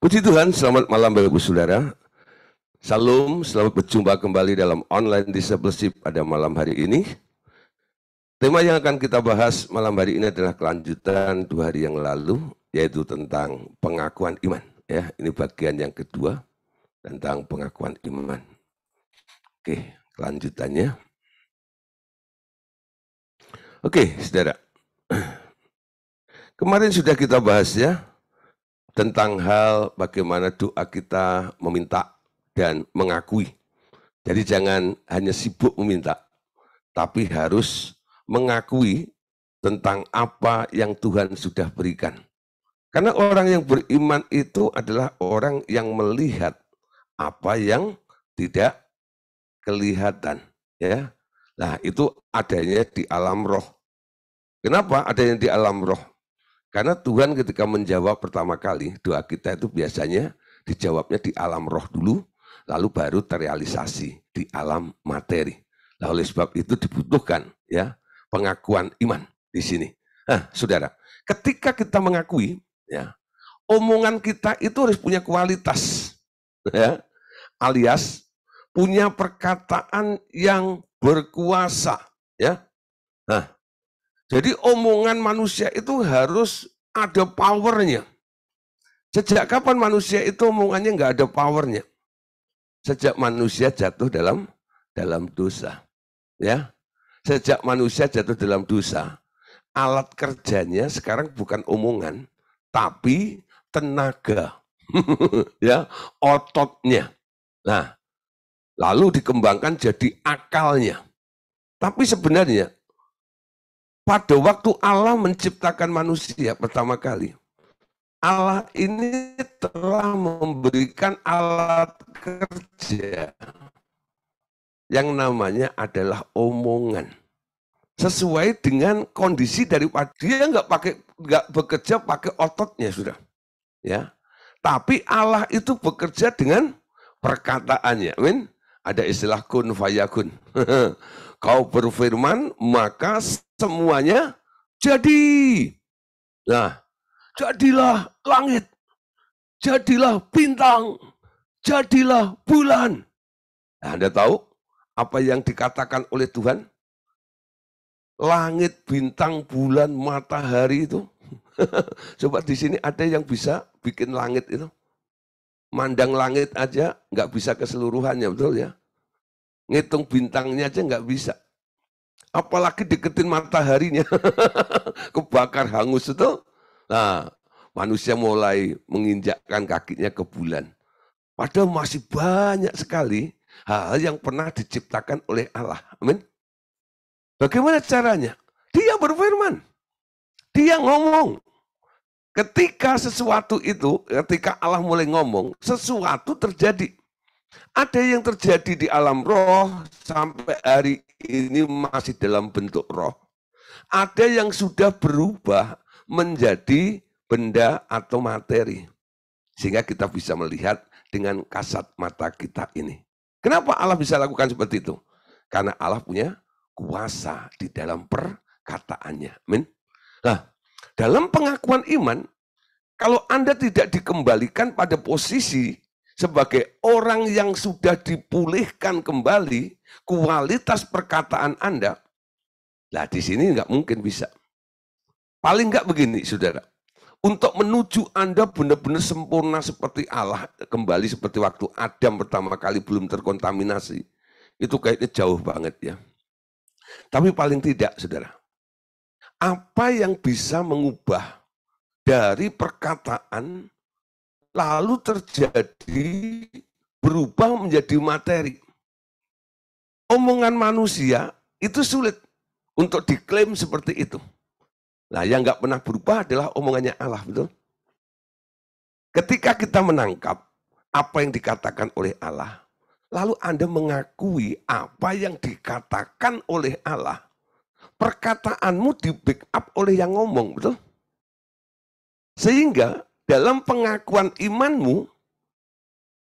Puji Tuhan, selamat malam Bapak Ibu Saudara. Salam, selamat berjumpa kembali dalam online discipleship pada malam hari ini. Tema yang akan kita bahas malam hari ini adalah kelanjutan dua hari yang lalu, yaitu tentang pengakuan iman. Ya, ini bagian yang kedua tentang pengakuan iman. Oke, kelanjutannya. Oke, saudara. Kemarin sudah kita bahas ya tentang hal bagaimana doa kita meminta dan mengakui. Jadi jangan hanya sibuk meminta, tapi harus mengakui tentang apa yang Tuhan sudah berikan. Karena orang yang beriman itu adalah orang yang melihat apa yang tidak kelihatan, ya. Nah, itu adanya di alam roh. Kenapa adanya di alam roh? Karena Tuhan ketika menjawab pertama kali doa kita itu biasanya dijawabnya di alam roh dulu, lalu baru terrealisasi di alam materi. Nah, oleh sebab itu dibutuhkan ya pengakuan iman di sini. Nah, saudara, ketika kita mengakui ya omongan kita itu harus punya kualitas ya alias punya perkataan yang berkuasa ya. Nah, jadi omongan manusia itu harus ada powernya. Sejak kapan manusia itu omongannya nggak ada powernya? Sejak manusia jatuh dalam dalam dosa. Ya, sejak manusia jatuh dalam dosa, alat kerjanya sekarang bukan omongan, tapi tenaga, ya ototnya. Nah, lalu dikembangkan jadi akalnya. Tapi sebenarnya pada waktu Allah menciptakan manusia pertama kali, Allah ini telah memberikan alat kerja yang namanya adalah omongan sesuai dengan kondisi dari dia nggak pakai nggak bekerja pakai ototnya sudah ya tapi Allah itu bekerja dengan perkataannya Amin. ada istilah kun fayakun Kau berfirman, maka semuanya jadi. Nah, jadilah langit, jadilah bintang, jadilah bulan. Nah, Anda tahu apa yang dikatakan oleh Tuhan? Langit, bintang, bulan, matahari itu. Coba di sini ada yang bisa bikin langit itu. Mandang langit aja nggak bisa keseluruhannya, betul ya? Ngitung bintangnya aja nggak bisa. Apalagi deketin mataharinya. Kebakar hangus itu. Nah, manusia mulai menginjakkan kakinya ke bulan. Padahal masih banyak sekali hal yang pernah diciptakan oleh Allah. Amin. Bagaimana caranya? Dia berfirman. Dia ngomong. Ketika sesuatu itu, ketika Allah mulai ngomong, sesuatu terjadi. Ada yang terjadi di alam roh sampai hari ini masih dalam bentuk roh. Ada yang sudah berubah menjadi benda atau materi. Sehingga kita bisa melihat dengan kasat mata kita ini. Kenapa Allah bisa lakukan seperti itu? Karena Allah punya kuasa di dalam perkataannya. Amin. Nah, dalam pengakuan iman, kalau Anda tidak dikembalikan pada posisi sebagai orang yang sudah dipulihkan kembali kualitas perkataan Anda, lah di sini nggak mungkin bisa. Paling nggak begini, saudara. Untuk menuju Anda benar-benar sempurna seperti Allah, kembali seperti waktu Adam pertama kali belum terkontaminasi, itu kayaknya jauh banget ya. Tapi paling tidak, saudara, apa yang bisa mengubah dari perkataan lalu terjadi berubah menjadi materi. Omongan manusia itu sulit untuk diklaim seperti itu. Nah, yang nggak pernah berubah adalah omongannya Allah, betul? Ketika kita menangkap apa yang dikatakan oleh Allah, lalu Anda mengakui apa yang dikatakan oleh Allah, perkataanmu di backup oleh yang ngomong, betul? Sehingga dalam pengakuan imanmu,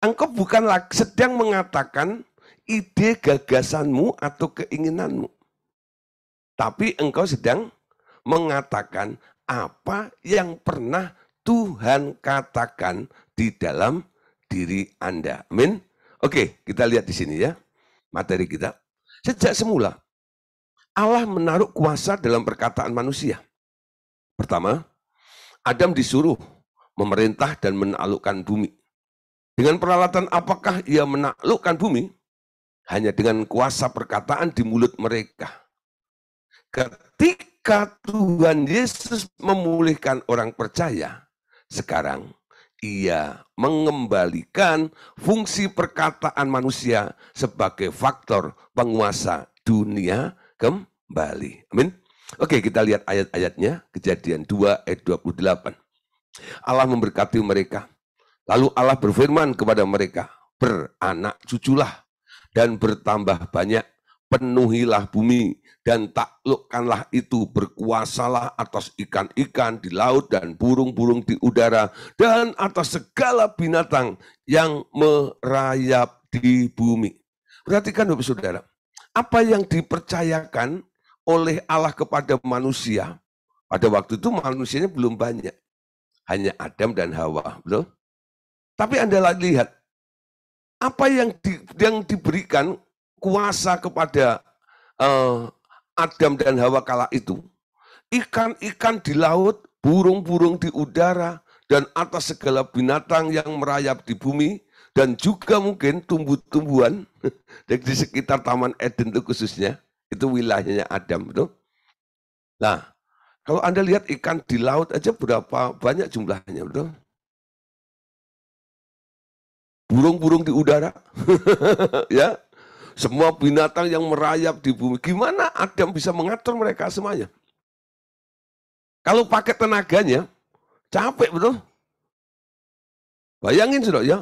engkau bukan sedang mengatakan ide gagasanmu atau keinginanmu. Tapi engkau sedang mengatakan apa yang pernah Tuhan katakan di dalam diri Anda. Amin. Oke, kita lihat di sini ya materi kita. Sejak semula, Allah menaruh kuasa dalam perkataan manusia. Pertama, Adam disuruh memerintah dan menaklukkan bumi. Dengan peralatan apakah ia menaklukkan bumi? Hanya dengan kuasa perkataan di mulut mereka. Ketika Tuhan Yesus memulihkan orang percaya, sekarang ia mengembalikan fungsi perkataan manusia sebagai faktor penguasa dunia kembali. Amin. Oke, kita lihat ayat-ayatnya. Kejadian 2 ayat 28. Allah memberkati mereka. Lalu Allah berfirman kepada mereka, beranak cuculah dan bertambah banyak, penuhilah bumi dan taklukkanlah itu, berkuasalah atas ikan-ikan di laut dan burung-burung di udara dan atas segala binatang yang merayap di bumi. Perhatikan Bapak Saudara, apa yang dipercayakan oleh Allah kepada manusia, pada waktu itu manusianya belum banyak hanya Adam dan Hawa, betul? Tapi Anda lihat apa yang di, yang diberikan kuasa kepada uh, Adam dan Hawa kala itu. Ikan-ikan di laut, burung-burung di udara, dan atas segala binatang yang merayap di bumi, dan juga mungkin tumbuh-tumbuhan di sekitar Taman Eden itu khususnya, itu wilayahnya Adam. Betul? Nah, kalau Anda lihat ikan di laut aja berapa banyak jumlahnya, betul? Burung-burung di udara, ya, semua binatang yang merayap di bumi. Gimana Adam bisa mengatur mereka semuanya? Kalau pakai tenaganya, capek betul. Bayangin sudah ya,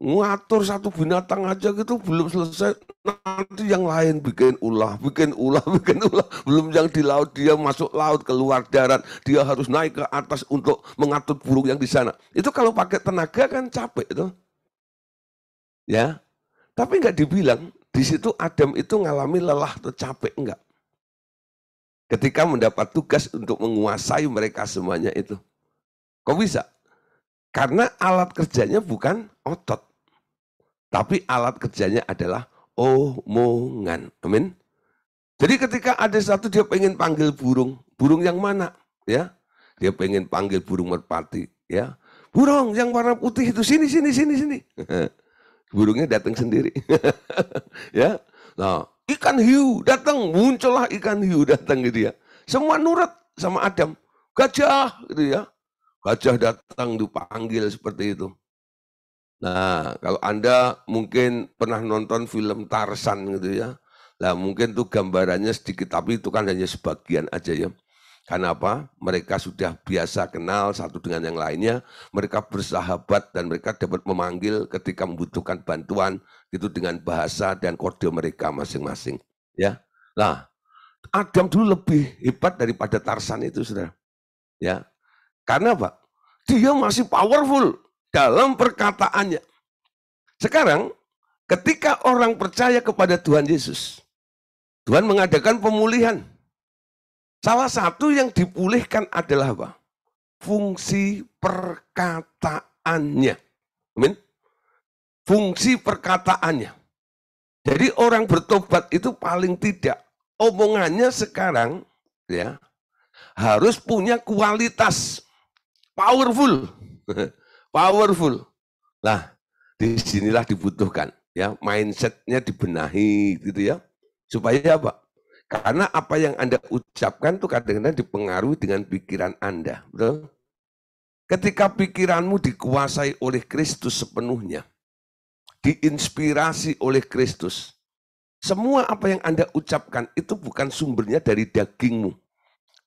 ngatur satu binatang aja gitu belum selesai nanti yang lain bikin ulah bikin ulah bikin ulah belum yang di laut dia masuk laut keluar darat dia harus naik ke atas untuk mengatur burung yang di sana itu kalau pakai tenaga kan capek itu ya tapi nggak dibilang di situ Adam itu ngalami lelah atau capek enggak ketika mendapat tugas untuk menguasai mereka semuanya itu kok bisa karena alat kerjanya bukan otot tapi alat kerjanya adalah omongan. Amin. Jadi ketika ada satu dia pengen panggil burung, burung yang mana? Ya, dia pengen panggil burung merpati. Ya, burung yang warna putih itu sini sini sini sini. Burungnya datang sendiri. ya, nah ikan hiu datang muncullah ikan hiu datang gitu ya. Semua nurut sama Adam. Gajah gitu ya. Gajah datang dipanggil seperti itu. Nah, kalau Anda mungkin pernah nonton film Tarzan gitu ya. Lah mungkin tuh gambarannya sedikit tapi itu kan hanya sebagian aja ya. Karena apa? Mereka sudah biasa kenal satu dengan yang lainnya, mereka bersahabat dan mereka dapat memanggil ketika membutuhkan bantuan itu dengan bahasa dan kode mereka masing-masing, ya. lah Adam dulu lebih hebat daripada Tarzan itu, Saudara. Ya. Karena apa? Dia masih powerful, dalam perkataannya. Sekarang ketika orang percaya kepada Tuhan Yesus, Tuhan mengadakan pemulihan. Salah satu yang dipulihkan adalah apa? Fungsi perkataannya. Amin. Fungsi perkataannya. Jadi orang bertobat itu paling tidak omongannya sekarang ya harus punya kualitas powerful. powerful. Lah, disinilah dibutuhkan ya mindsetnya dibenahi gitu ya supaya apa karena apa yang anda ucapkan tuh kadang-kadang dipengaruhi dengan pikiran anda betul ketika pikiranmu dikuasai oleh Kristus sepenuhnya diinspirasi oleh Kristus semua apa yang anda ucapkan itu bukan sumbernya dari dagingmu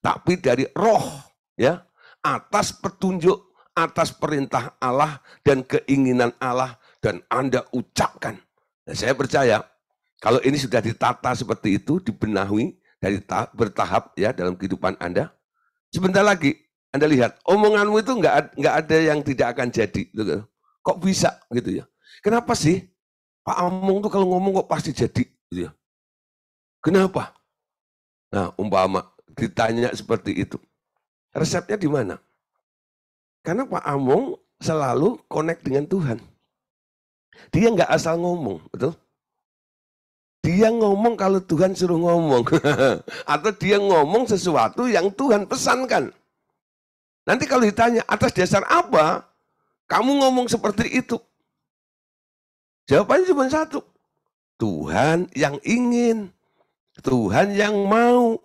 tapi dari roh ya atas petunjuk atas perintah Allah dan keinginan Allah dan Anda ucapkan. Nah, saya percaya kalau ini sudah ditata seperti itu, dibenahi dari bertahap ya dalam kehidupan Anda, sebentar lagi Anda lihat omonganmu itu enggak enggak ada yang tidak akan jadi. Gitu. Kok bisa gitu ya? Kenapa sih Pak Among tuh kalau ngomong kok pasti jadi gitu ya? Kenapa? Nah, umpama ditanya seperti itu. Resepnya di mana? Karena Pak Among selalu connect dengan Tuhan. Dia nggak asal ngomong, betul? Dia ngomong kalau Tuhan suruh ngomong. Atau dia ngomong sesuatu yang Tuhan pesankan. Nanti kalau ditanya, atas dasar apa kamu ngomong seperti itu? Jawabannya cuma satu. Tuhan yang ingin. Tuhan yang mau.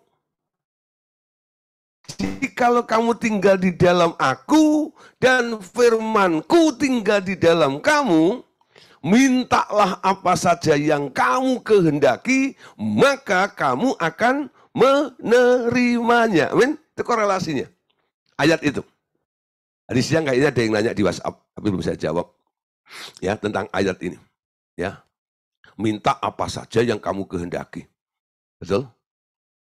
Jadi kalau kamu tinggal di dalam aku dan firmanku tinggal di dalam kamu, mintalah apa saja yang kamu kehendaki, maka kamu akan menerimanya. Amin? Itu korelasinya. Ayat itu. Hari siang kayaknya ada yang nanya di WhatsApp, tapi belum saya jawab. Ya, tentang ayat ini. Ya. Minta apa saja yang kamu kehendaki. Betul?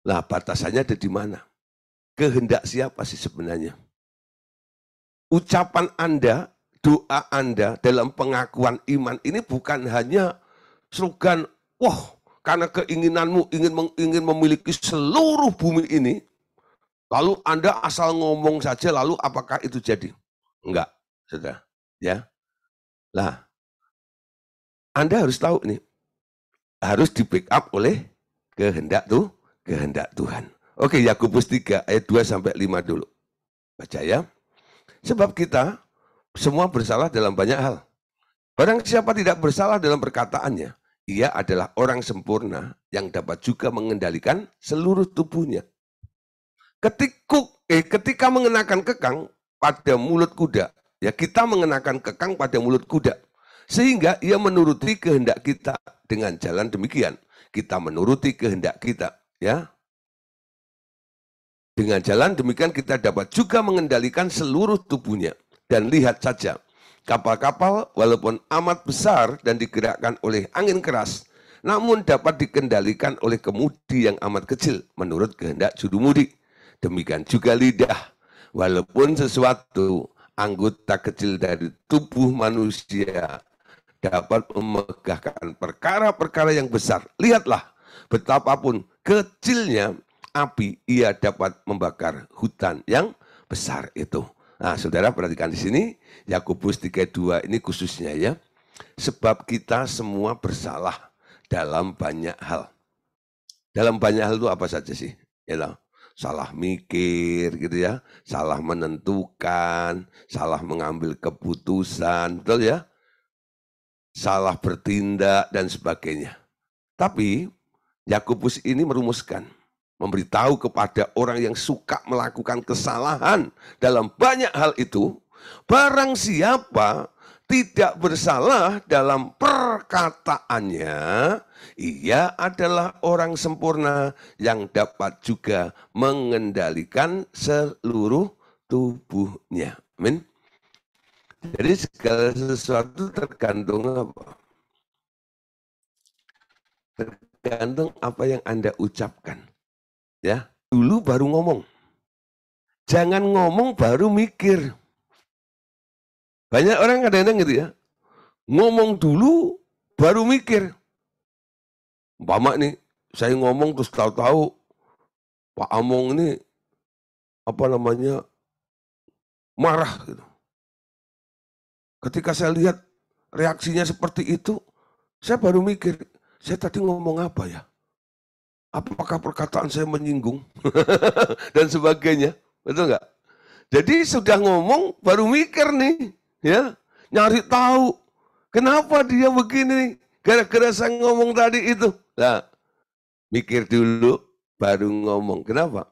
Lah batasannya ada di mana? kehendak siapa sih sebenarnya? Ucapan Anda, doa Anda dalam pengakuan iman ini bukan hanya slogan, wah karena keinginanmu ingin ingin memiliki seluruh bumi ini, lalu Anda asal ngomong saja, lalu apakah itu jadi? Enggak, sudah, ya. Lah, Anda harus tahu nih, harus di backup oleh kehendak tuh, kehendak Tuhan. Oke, Yakobus 3 ayat 2 sampai 5 dulu. Baca ya. Sebab kita semua bersalah dalam banyak hal. Barang siapa tidak bersalah dalam perkataannya, ia adalah orang sempurna yang dapat juga mengendalikan seluruh tubuhnya. Ketikuk, eh, ketika mengenakan kekang pada mulut kuda, ya kita mengenakan kekang pada mulut kuda, sehingga ia menuruti kehendak kita dengan jalan demikian. Kita menuruti kehendak kita, ya dengan jalan demikian kita dapat juga mengendalikan seluruh tubuhnya. Dan lihat saja, kapal-kapal walaupun amat besar dan digerakkan oleh angin keras, namun dapat dikendalikan oleh kemudi yang amat kecil menurut kehendak mudi Demikian juga lidah, walaupun sesuatu anggota kecil dari tubuh manusia dapat memegahkan perkara-perkara yang besar. Lihatlah, betapapun kecilnya api ia dapat membakar hutan yang besar itu. Nah, saudara perhatikan di sini Yakobus 3:2 ini khususnya ya. Sebab kita semua bersalah dalam banyak hal. Dalam banyak hal itu apa saja sih? Ya you salah mikir gitu ya, salah menentukan, salah mengambil keputusan, betul ya? Salah bertindak dan sebagainya. Tapi Yakobus ini merumuskan Memberitahu kepada orang yang suka melakukan kesalahan dalam banyak hal itu, barang siapa tidak bersalah dalam perkataannya, ia adalah orang sempurna yang dapat juga mengendalikan seluruh tubuhnya. Amin. Jadi segala sesuatu tergantung apa? Tergantung apa yang Anda ucapkan. Ya, dulu baru ngomong. Jangan ngomong baru mikir. Banyak orang kadang-kadang gitu ya. Ngomong dulu baru mikir. Umpama nih, saya ngomong terus tahu-tahu Pak Among ini apa namanya marah gitu. Ketika saya lihat reaksinya seperti itu, saya baru mikir, saya tadi ngomong apa ya? apakah perkataan saya menyinggung dan sebagainya betul nggak jadi sudah ngomong baru mikir nih ya nyari tahu kenapa dia begini gara-gara saya ngomong tadi itu nah mikir dulu baru ngomong kenapa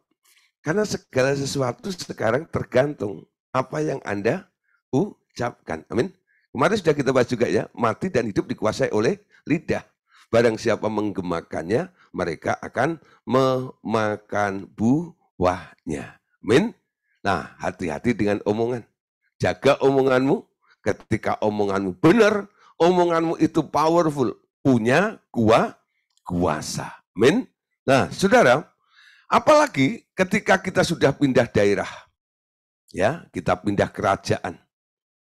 karena segala sesuatu sekarang tergantung apa yang anda ucapkan amin kemarin sudah kita bahas juga ya mati dan hidup dikuasai oleh lidah Barang siapa menggemakannya, mereka akan memakan buahnya. Min, Nah, hati-hati dengan omongan. Jaga omonganmu. Ketika omonganmu benar, omonganmu itu powerful. Punya kuah, kuasa. Min, Nah, saudara, apalagi ketika kita sudah pindah daerah. Ya, kita pindah kerajaan.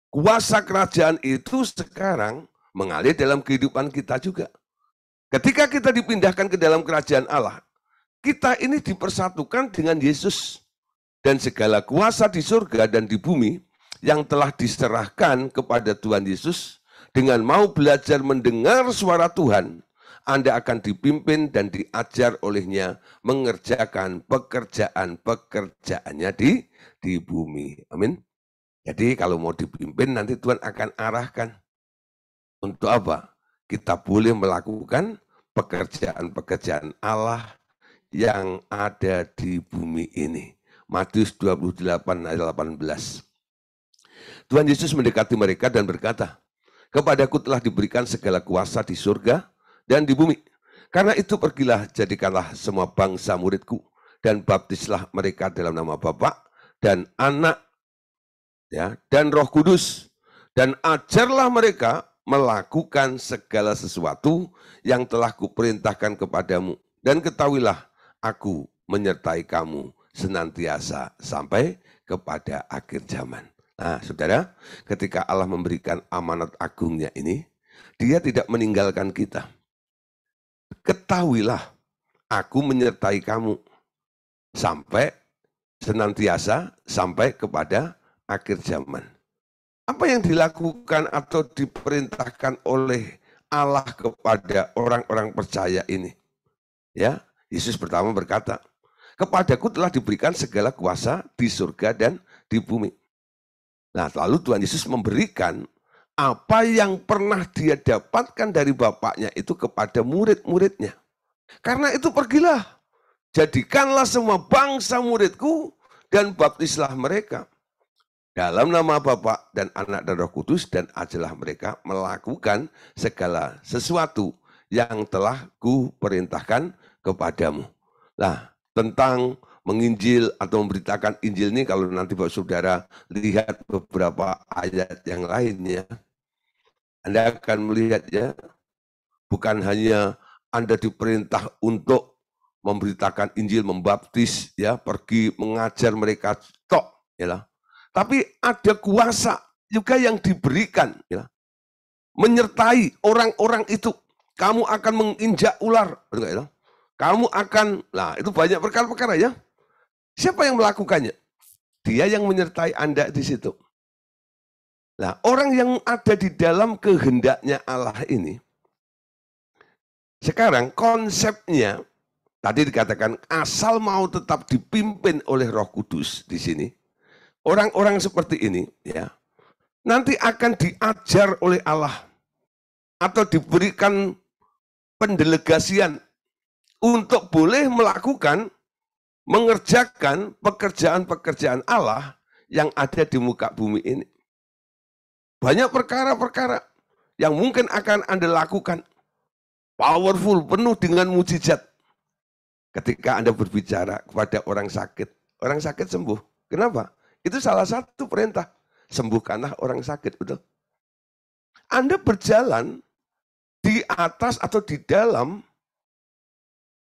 Kuasa kerajaan itu sekarang mengalir dalam kehidupan kita juga. Ketika kita dipindahkan ke dalam kerajaan Allah, kita ini dipersatukan dengan Yesus dan segala kuasa di surga dan di bumi yang telah diserahkan kepada Tuhan Yesus dengan mau belajar mendengar suara Tuhan, Anda akan dipimpin dan diajar olehnya mengerjakan pekerjaan-pekerjaannya di di bumi. Amin. Jadi kalau mau dipimpin nanti Tuhan akan arahkan untuk apa? kita boleh melakukan pekerjaan-pekerjaan Allah yang ada di bumi ini. Matius 28 ayat 18. Tuhan Yesus mendekati mereka dan berkata, Kepadaku telah diberikan segala kuasa di surga dan di bumi. Karena itu pergilah jadikanlah semua bangsa muridku dan baptislah mereka dalam nama Bapa dan Anak ya dan Roh Kudus dan ajarlah mereka melakukan segala sesuatu yang telah kuperintahkan kepadamu. Dan ketahuilah, aku menyertai kamu senantiasa sampai kepada akhir zaman. Nah, saudara, ketika Allah memberikan amanat agungnya ini, dia tidak meninggalkan kita. Ketahuilah, aku menyertai kamu sampai senantiasa sampai kepada akhir zaman. Apa yang dilakukan atau diperintahkan oleh Allah kepada orang-orang percaya ini? Ya, Yesus pertama berkata, "Kepadaku telah diberikan segala kuasa di surga dan di bumi." Nah, lalu Tuhan Yesus memberikan apa yang pernah dia dapatkan dari bapaknya itu kepada murid-muridnya. Karena itu pergilah, jadikanlah semua bangsa muridku dan baptislah mereka dalam nama Bapa dan Anak dan Roh Kudus dan ajalah mereka melakukan segala sesuatu yang telah perintahkan kepadamu. Nah, tentang menginjil atau memberitakan Injil ini kalau nanti Bapak Saudara lihat beberapa ayat yang lainnya, Anda akan melihat ya, bukan hanya Anda diperintah untuk memberitakan Injil, membaptis, ya pergi mengajar mereka, tok, ya lah tapi ada kuasa juga yang diberikan. Ya. Menyertai orang-orang itu. Kamu akan menginjak ular. ya? Kamu akan, lah itu banyak perkara-perkara ya. Siapa yang melakukannya? Dia yang menyertai Anda di situ. Nah, orang yang ada di dalam kehendaknya Allah ini, sekarang konsepnya tadi dikatakan asal mau tetap dipimpin oleh Roh Kudus di sini orang-orang seperti ini ya nanti akan diajar oleh Allah atau diberikan pendelegasian untuk boleh melakukan mengerjakan pekerjaan-pekerjaan Allah yang ada di muka bumi ini. Banyak perkara-perkara yang mungkin akan Anda lakukan. Powerful, penuh dengan mujizat. Ketika Anda berbicara kepada orang sakit, orang sakit sembuh. Kenapa? Itu salah satu perintah. Sembuhkanlah orang sakit. Udah. Anda berjalan di atas atau di dalam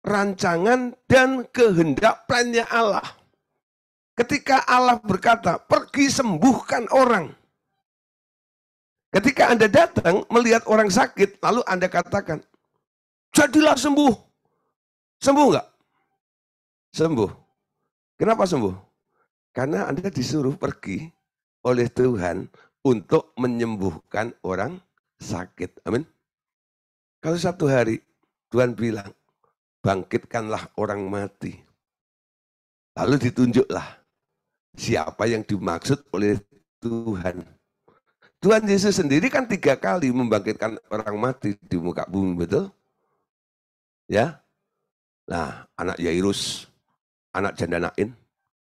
rancangan dan kehendak plannya Allah. Ketika Allah berkata, pergi sembuhkan orang. Ketika Anda datang melihat orang sakit, lalu Anda katakan, jadilah sembuh. Sembuh enggak? Sembuh. Kenapa sembuh? Karena Anda disuruh pergi oleh Tuhan untuk menyembuhkan orang sakit. Amin. Kalau satu hari Tuhan bilang, bangkitkanlah orang mati. Lalu ditunjuklah siapa yang dimaksud oleh Tuhan. Tuhan Yesus sendiri kan tiga kali membangkitkan orang mati di muka bumi, betul? Ya? Nah, anak Yairus, anak Janda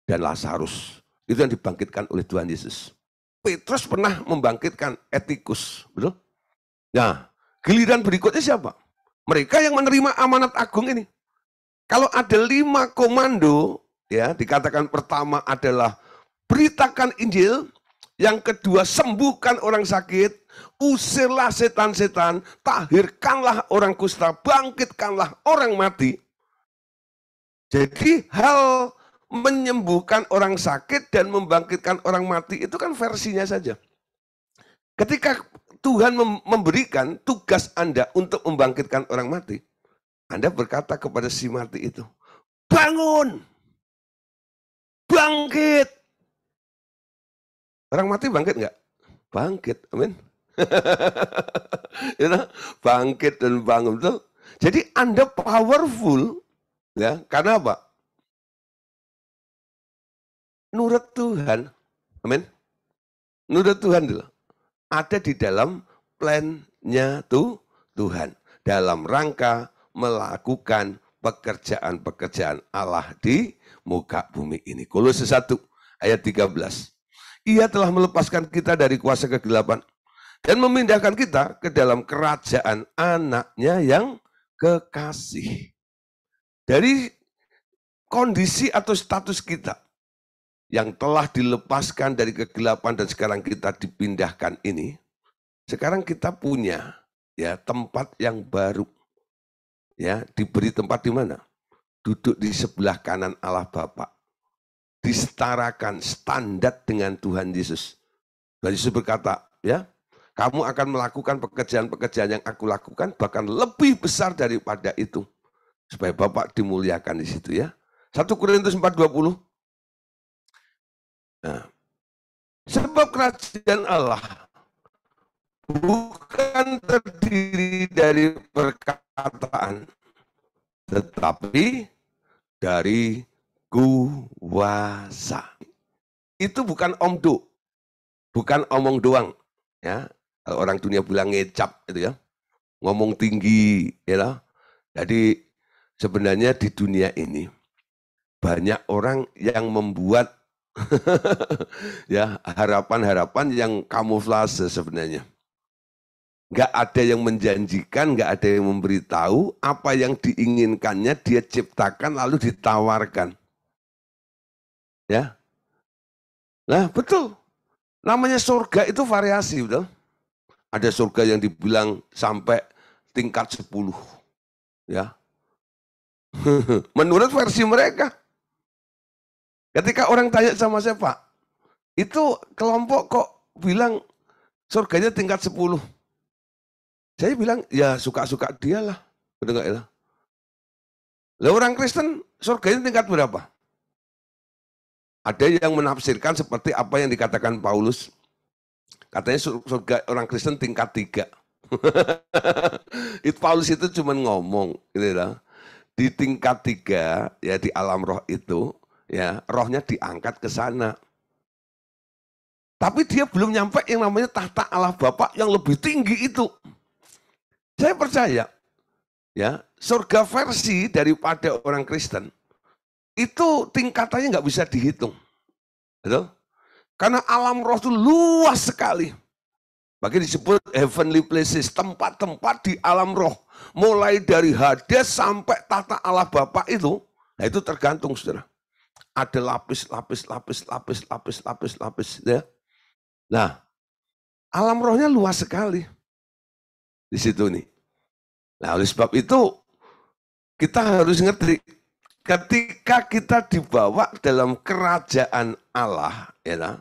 dan Lazarus. Itu yang dibangkitkan oleh Tuhan Yesus. Petrus pernah membangkitkan etikus, betul? Nah, giliran berikutnya siapa? Mereka yang menerima amanat agung ini. Kalau ada lima komando, ya dikatakan pertama adalah beritakan Injil, yang kedua sembuhkan orang sakit, usirlah setan-setan, tahirkanlah orang kusta, bangkitkanlah orang mati. Jadi hal menyembuhkan orang sakit dan membangkitkan orang mati itu kan versinya saja. Ketika Tuhan memberikan tugas Anda untuk membangkitkan orang mati, Anda berkata kepada si mati itu, bangun, bangkit. Orang mati bangkit enggak? Bangkit, amin. you know? Bangkit dan bangun tuh. Jadi Anda powerful, ya. Karena apa? nurut Tuhan, amin. Nurut Tuhan dulu. Ada di dalam plannya tuh Tuhan. Dalam rangka melakukan pekerjaan-pekerjaan Allah di muka bumi ini. Kolose 1 ayat 13. Ia telah melepaskan kita dari kuasa kegelapan dan memindahkan kita ke dalam kerajaan anaknya yang kekasih. Dari kondisi atau status kita, yang telah dilepaskan dari kegelapan dan sekarang kita dipindahkan ini, sekarang kita punya ya tempat yang baru. Ya, diberi tempat di mana? Duduk di sebelah kanan Allah Bapa. Disetarakan standar dengan Tuhan Yesus. Dan Yesus berkata, ya, kamu akan melakukan pekerjaan-pekerjaan yang aku lakukan bahkan lebih besar daripada itu. Supaya Bapak dimuliakan di situ ya. 1 Korintus Nah, sebab kerajaan Allah bukan terdiri dari perkataan, tetapi dari kuasa. Itu bukan omdo, bukan omong doang. Ya, Kalau orang dunia bilang ngecap itu ya, ngomong tinggi, ya. Lah. Jadi sebenarnya di dunia ini banyak orang yang membuat ya harapan-harapan yang kamuflase sebenarnya. Nggak ada yang menjanjikan, nggak ada yang memberitahu apa yang diinginkannya dia ciptakan lalu ditawarkan. Ya, nah betul. Namanya surga itu variasi, betul. Ada surga yang dibilang sampai tingkat 10. Ya. Menurut versi mereka. Ketika orang tanya sama saya, Pak, itu kelompok kok bilang surganya tingkat 10. Saya bilang, ya suka-suka dia lah. nggak Lah orang Kristen surganya tingkat berapa? Ada yang menafsirkan seperti apa yang dikatakan Paulus. Katanya surga orang Kristen tingkat tiga. itu Paulus itu cuma ngomong, gitu lah. Di tingkat tiga, ya di alam roh itu, ya rohnya diangkat ke sana. Tapi dia belum nyampe yang namanya tahta Allah Bapak yang lebih tinggi itu. Saya percaya ya surga versi daripada orang Kristen itu tingkatannya nggak bisa dihitung. Betul? Karena alam roh itu luas sekali. Bagi disebut heavenly places, tempat-tempat di alam roh. Mulai dari Hades sampai tata Allah Bapak itu, nah itu tergantung saudara ada lapis, lapis, lapis, lapis, lapis, lapis, lapis. Ya. Nah, alam rohnya luas sekali di situ nih. Nah, oleh sebab itu kita harus ngerti ketika kita dibawa dalam kerajaan Allah, ya, nah,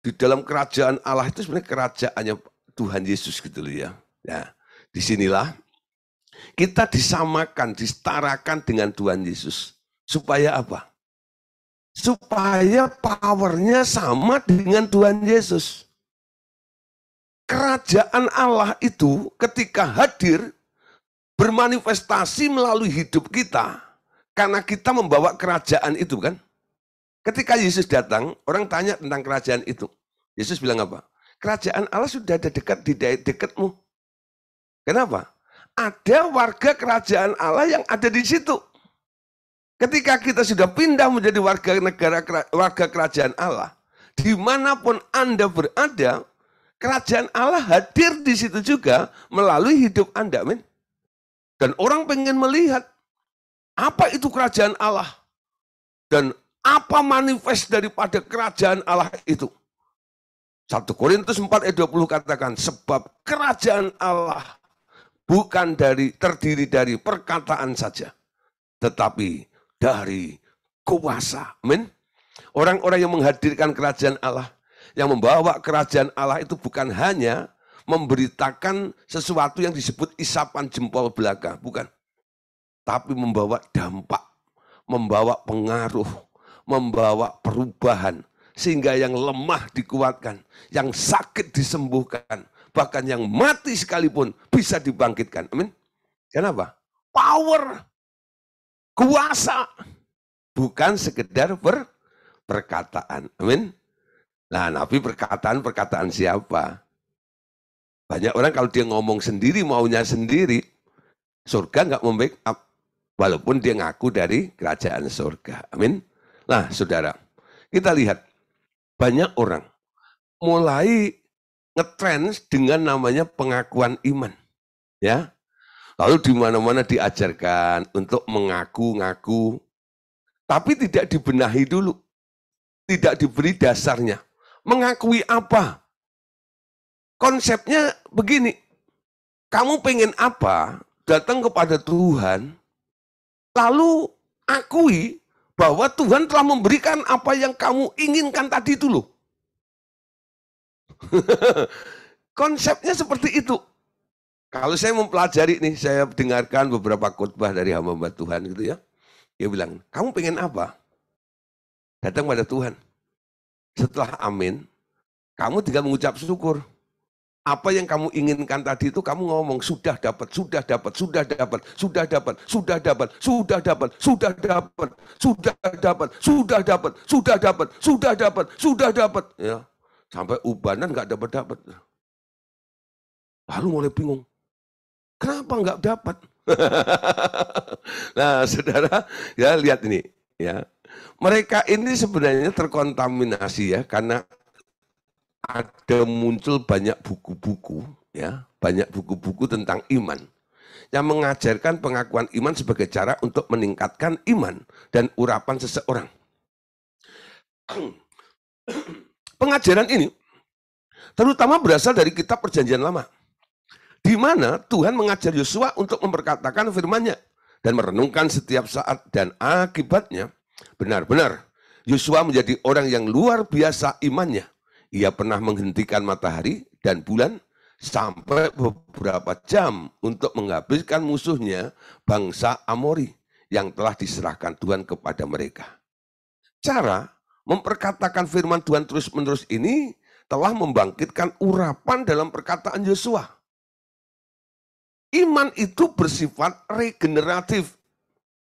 di dalam kerajaan Allah itu sebenarnya kerajaannya Tuhan Yesus gitu loh ya. Nah, sinilah kita disamakan, disetarakan dengan Tuhan Yesus. Supaya apa? supaya powernya sama dengan Tuhan Yesus. Kerajaan Allah itu ketika hadir bermanifestasi melalui hidup kita karena kita membawa kerajaan itu kan. Ketika Yesus datang, orang tanya tentang kerajaan itu. Yesus bilang apa? Kerajaan Allah sudah ada dekat di dekatmu. Kenapa? Ada warga kerajaan Allah yang ada di situ. Ketika kita sudah pindah menjadi warga negara warga kerajaan Allah, dimanapun Anda berada, kerajaan Allah hadir di situ juga melalui hidup Anda, men. Dan orang pengen melihat apa itu kerajaan Allah dan apa manifest daripada kerajaan Allah itu. 1 Korintus 4 ayat 20 katakan, sebab kerajaan Allah bukan dari terdiri dari perkataan saja, tetapi dari kuasa. Amin. Orang-orang yang menghadirkan kerajaan Allah, yang membawa kerajaan Allah itu bukan hanya memberitakan sesuatu yang disebut isapan jempol belaka, bukan. Tapi membawa dampak, membawa pengaruh, membawa perubahan. Sehingga yang lemah dikuatkan, yang sakit disembuhkan, bahkan yang mati sekalipun bisa dibangkitkan. Amin. Kenapa? Power kuasa. Bukan sekedar per perkataan. Amin. Nah, Nabi perkataan-perkataan siapa? Banyak orang kalau dia ngomong sendiri, maunya sendiri, surga nggak membackup. Walaupun dia ngaku dari kerajaan surga. Amin. Nah, saudara, kita lihat banyak orang mulai ngetrend dengan namanya pengakuan iman. Ya, Lalu di mana-mana diajarkan untuk mengaku-ngaku, tapi tidak dibenahi dulu. Tidak diberi dasarnya. Mengakui apa? Konsepnya begini, kamu pengen apa, datang kepada Tuhan, lalu akui bahwa Tuhan telah memberikan apa yang kamu inginkan tadi dulu. Konsepnya seperti itu. Kalau saya mempelajari nih, saya dengarkan beberapa khotbah dari hamba-hamba Tuhan gitu ya. Dia bilang, kamu pengen apa? Datang pada Tuhan. Setelah amin, kamu tinggal mengucap syukur. Apa yang kamu inginkan tadi itu kamu ngomong sudah dapat, sudah dapat, sudah dapat, sudah dapat, sudah dapat, sudah dapat, sudah dapat, sudah dapat, sudah dapat, sudah dapat, sudah dapat, sudah dapat. Ya. Sampai ubanan nggak dapat dapat. Lalu mulai bingung. Kenapa nggak dapat? nah, saudara, ya lihat ini, ya. Mereka ini sebenarnya terkontaminasi ya karena ada muncul banyak buku-buku ya, banyak buku-buku tentang iman yang mengajarkan pengakuan iman sebagai cara untuk meningkatkan iman dan urapan seseorang. Pengajaran ini terutama berasal dari kitab Perjanjian Lama di mana Tuhan mengajar Yosua untuk memperkatakan firman-Nya dan merenungkan setiap saat dan akibatnya benar-benar Yosua menjadi orang yang luar biasa imannya. Ia pernah menghentikan matahari dan bulan sampai beberapa jam untuk menghabiskan musuhnya bangsa Amori yang telah diserahkan Tuhan kepada mereka. Cara memperkatakan firman Tuhan terus-menerus ini telah membangkitkan urapan dalam perkataan Yosua. Iman itu bersifat regeneratif.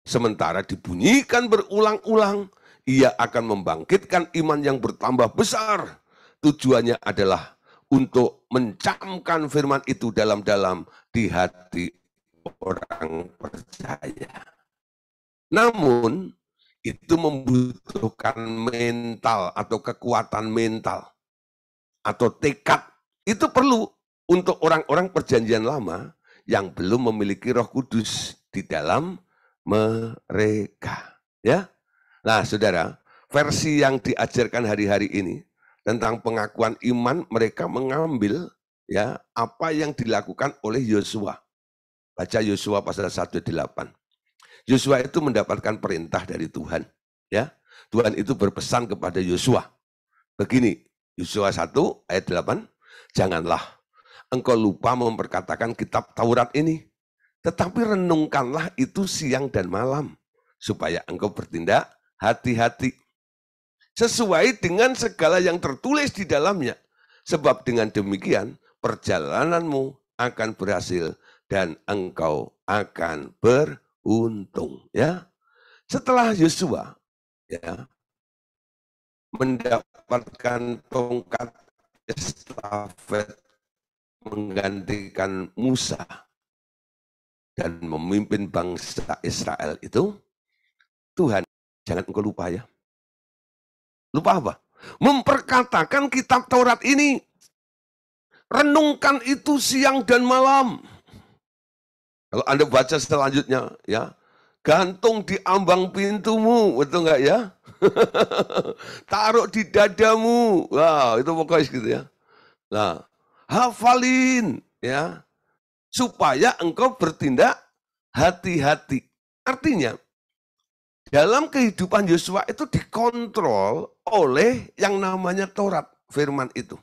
Sementara dibunyikan berulang-ulang, ia akan membangkitkan iman yang bertambah besar. Tujuannya adalah untuk mencamkan firman itu dalam-dalam di hati orang percaya. Namun, itu membutuhkan mental atau kekuatan mental atau tekad. Itu perlu untuk orang-orang perjanjian lama yang belum memiliki Roh Kudus di dalam mereka. Ya. Nah, Saudara, versi yang diajarkan hari-hari ini tentang pengakuan iman mereka mengambil ya apa yang dilakukan oleh Yosua. Baca Yosua pasal 18. delapan. Yosua itu mendapatkan perintah dari Tuhan, ya. Tuhan itu berpesan kepada Yosua. Begini, Yosua 1 ayat 8, janganlah engkau lupa memperkatakan kitab Taurat ini. Tetapi renungkanlah itu siang dan malam, supaya engkau bertindak hati-hati. Sesuai dengan segala yang tertulis di dalamnya. Sebab dengan demikian, perjalananmu akan berhasil dan engkau akan beruntung. Ya, Setelah Yosua ya, mendapatkan tongkat estafet menggantikan Musa dan memimpin bangsa Israel itu, Tuhan, jangan engkau lupa ya. Lupa apa? Memperkatakan kitab Taurat ini. Renungkan itu siang dan malam. Kalau Anda baca selanjutnya, ya. Gantung di ambang pintumu, betul nggak ya? Taruh di dadamu. Wah, wow, itu pokoknya gitu ya. Nah, hafalin ya supaya engkau bertindak hati-hati. Artinya dalam kehidupan Yosua itu dikontrol oleh yang namanya Taurat, firman itu.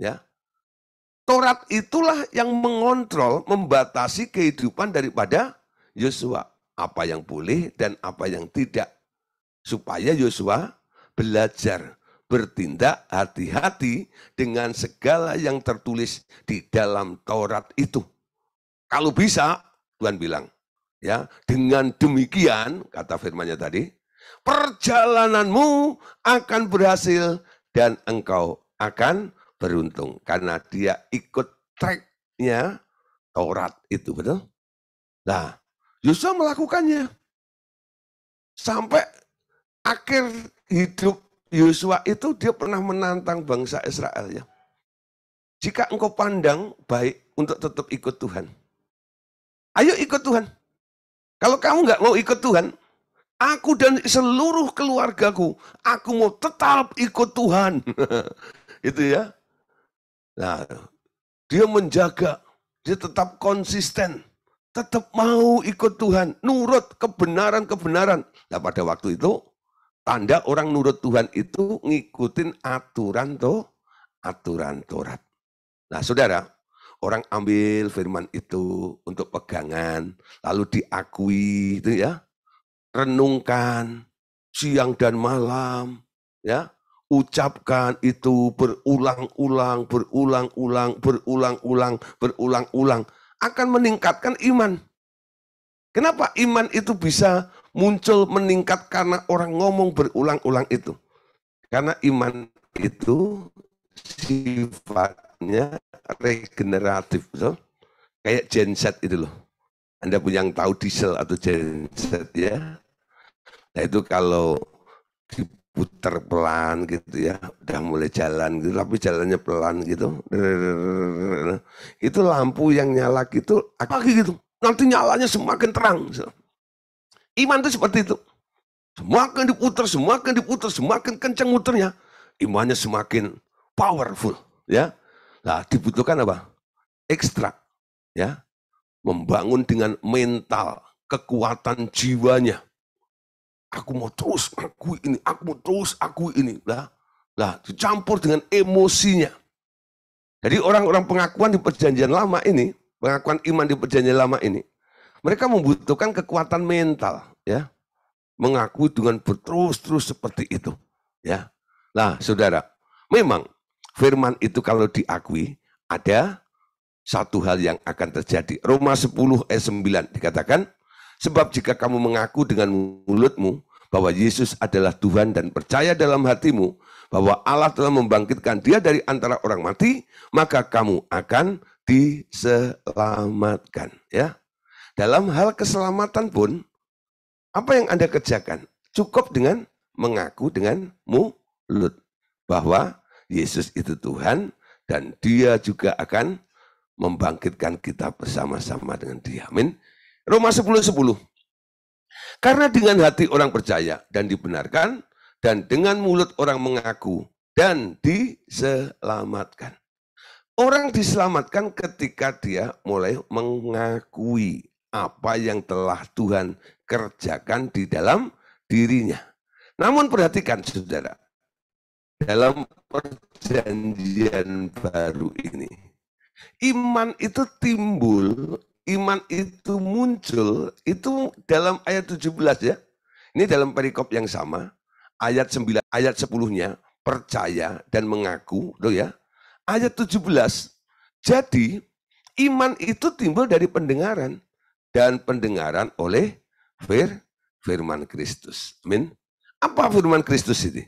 Ya. Taurat itulah yang mengontrol, membatasi kehidupan daripada Yosua, apa yang boleh dan apa yang tidak. Supaya Yosua belajar bertindak hati-hati dengan segala yang tertulis di dalam Taurat itu. Kalau bisa, Tuhan bilang, ya, dengan demikian kata firman-Nya tadi, perjalananmu akan berhasil dan engkau akan beruntung karena dia ikut treknya Taurat itu, betul? Nah, Yusuf melakukannya sampai akhir hidup Yosua itu dia pernah menantang bangsa Israel ya. Jika engkau pandang baik untuk tetap ikut Tuhan. Ayo ikut Tuhan. Kalau kamu nggak mau ikut Tuhan, aku dan seluruh keluargaku, aku mau tetap ikut Tuhan. itu ya. Nah, dia menjaga, dia tetap konsisten, tetap mau ikut Tuhan, nurut kebenaran-kebenaran. Nah, pada waktu itu Tanda orang nurut Tuhan itu ngikutin aturan tuh, aturan Taurat. Nah, saudara, orang ambil firman itu untuk pegangan, lalu diakui itu ya, renungkan siang dan malam, ya, ucapkan itu berulang-ulang, berulang-ulang, berulang-ulang, berulang-ulang akan meningkatkan iman. Kenapa iman itu bisa muncul meningkat karena orang ngomong berulang-ulang itu. Karena iman itu sifatnya regeneratif. So. Kayak genset itu loh. Anda punya yang tahu diesel atau genset ya. Nah itu kalau diputar pelan gitu ya, udah mulai jalan gitu, tapi jalannya pelan gitu. Itu lampu yang nyala gitu, lagi gitu. Nanti nyalanya semakin terang. So. Iman itu seperti itu. Semakin diputar, semakin diputar, semakin kencang muternya, imannya semakin powerful, ya. Nah, dibutuhkan apa? Ekstra, ya. Membangun dengan mental, kekuatan jiwanya. Aku mau terus aku ini, aku mau terus aku ini, lah. Lah, dicampur dengan emosinya. Jadi orang-orang pengakuan di perjanjian lama ini, pengakuan iman di perjanjian lama ini, mereka membutuhkan kekuatan mental ya mengakui dengan berterus-terus seperti itu ya nah saudara memang firman itu kalau diakui ada satu hal yang akan terjadi Roma 10 ayat 9 dikatakan sebab jika kamu mengaku dengan mulutmu bahwa Yesus adalah Tuhan dan percaya dalam hatimu bahwa Allah telah membangkitkan dia dari antara orang mati, maka kamu akan diselamatkan. Ya, dalam hal keselamatan pun apa yang Anda kerjakan? Cukup dengan mengaku dengan mulut bahwa Yesus itu Tuhan dan dia juga akan membangkitkan kita bersama-sama dengan dia. Amin. Roma 10.10 10. Karena dengan hati orang percaya dan dibenarkan, dan dengan mulut orang mengaku dan diselamatkan. Orang diselamatkan ketika dia mulai mengakui apa yang telah Tuhan kerjakan di dalam dirinya. Namun perhatikan saudara, dalam perjanjian baru ini, iman itu timbul, iman itu muncul, itu dalam ayat 17 ya. Ini dalam perikop yang sama, ayat 9, ayat 10-nya, percaya dan mengaku, loh ya. Ayat 17, jadi iman itu timbul dari pendengaran dan pendengaran oleh fir, firman Kristus. Amin. Apa firman Kristus ini?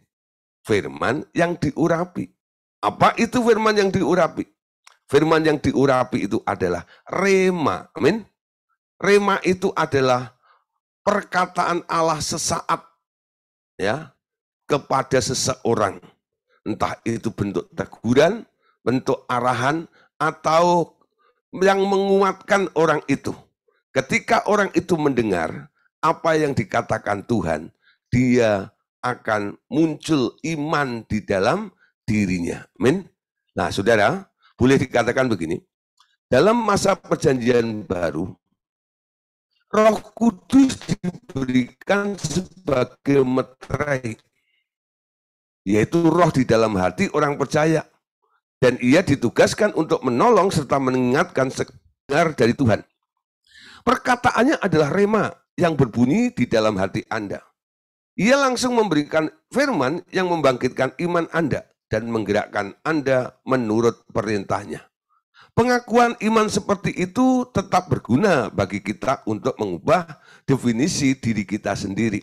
Firman yang diurapi. Apa itu firman yang diurapi? Firman yang diurapi itu adalah rema. Amin. Rema itu adalah perkataan Allah sesaat ya kepada seseorang. Entah itu bentuk teguran, bentuk arahan atau yang menguatkan orang itu. Ketika orang itu mendengar apa yang dikatakan Tuhan, dia akan muncul iman di dalam dirinya. Amin. Nah, saudara, boleh dikatakan begini. Dalam masa perjanjian baru, roh kudus diberikan sebagai meterai. Yaitu roh di dalam hati orang percaya. Dan ia ditugaskan untuk menolong serta mengingatkan segar dari Tuhan. Perkataannya adalah rema yang berbunyi di dalam hati Anda. Ia langsung memberikan firman yang membangkitkan iman Anda dan menggerakkan Anda menurut perintahnya. Pengakuan iman seperti itu tetap berguna bagi kita untuk mengubah definisi diri kita sendiri.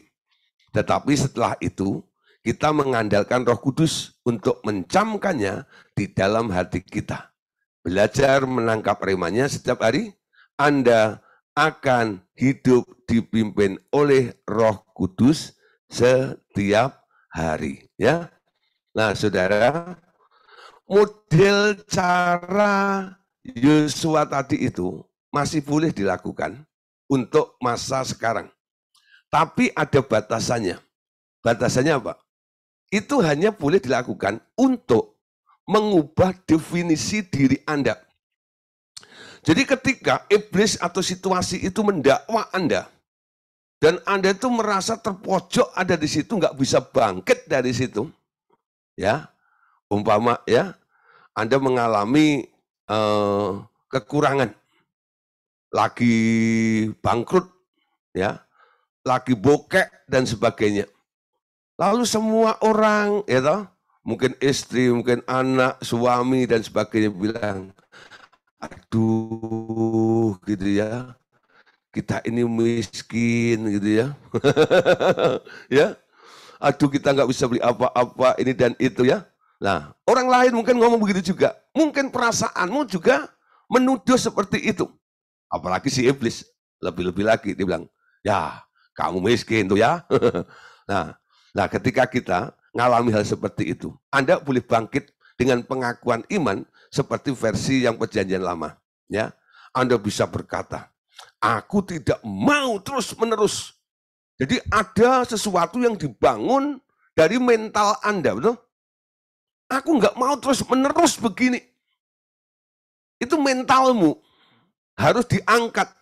Tetapi setelah itu, kita mengandalkan Roh Kudus untuk mencamkannya di dalam hati kita. Belajar menangkap remanya setiap hari, Anda akan hidup dipimpin oleh Roh Kudus setiap hari, ya. Nah, Saudara, model cara Yosua tadi itu masih boleh dilakukan untuk masa sekarang. Tapi ada batasannya. Batasannya apa? Itu hanya boleh dilakukan untuk mengubah definisi diri Anda jadi ketika iblis atau situasi itu mendakwa Anda, dan Anda itu merasa terpojok ada di situ, nggak bisa bangkit dari situ, ya, umpama ya, Anda mengalami eh, kekurangan, lagi bangkrut, ya, lagi bokek dan sebagainya. Lalu semua orang, ya toh, mungkin istri, mungkin anak, suami dan sebagainya bilang, aduh gitu ya kita ini miskin gitu ya ya aduh kita nggak bisa beli apa-apa ini dan itu ya nah orang lain mungkin ngomong begitu juga mungkin perasaanmu juga menuduh seperti itu apalagi si iblis lebih-lebih lagi dia bilang ya kamu miskin tuh ya nah nah ketika kita ngalami hal seperti itu anda boleh bangkit dengan pengakuan iman seperti versi yang perjanjian lama. Ya, Anda bisa berkata, aku tidak mau terus-menerus. Jadi ada sesuatu yang dibangun dari mental Anda, betul? Aku nggak mau terus-menerus begini. Itu mentalmu harus diangkat.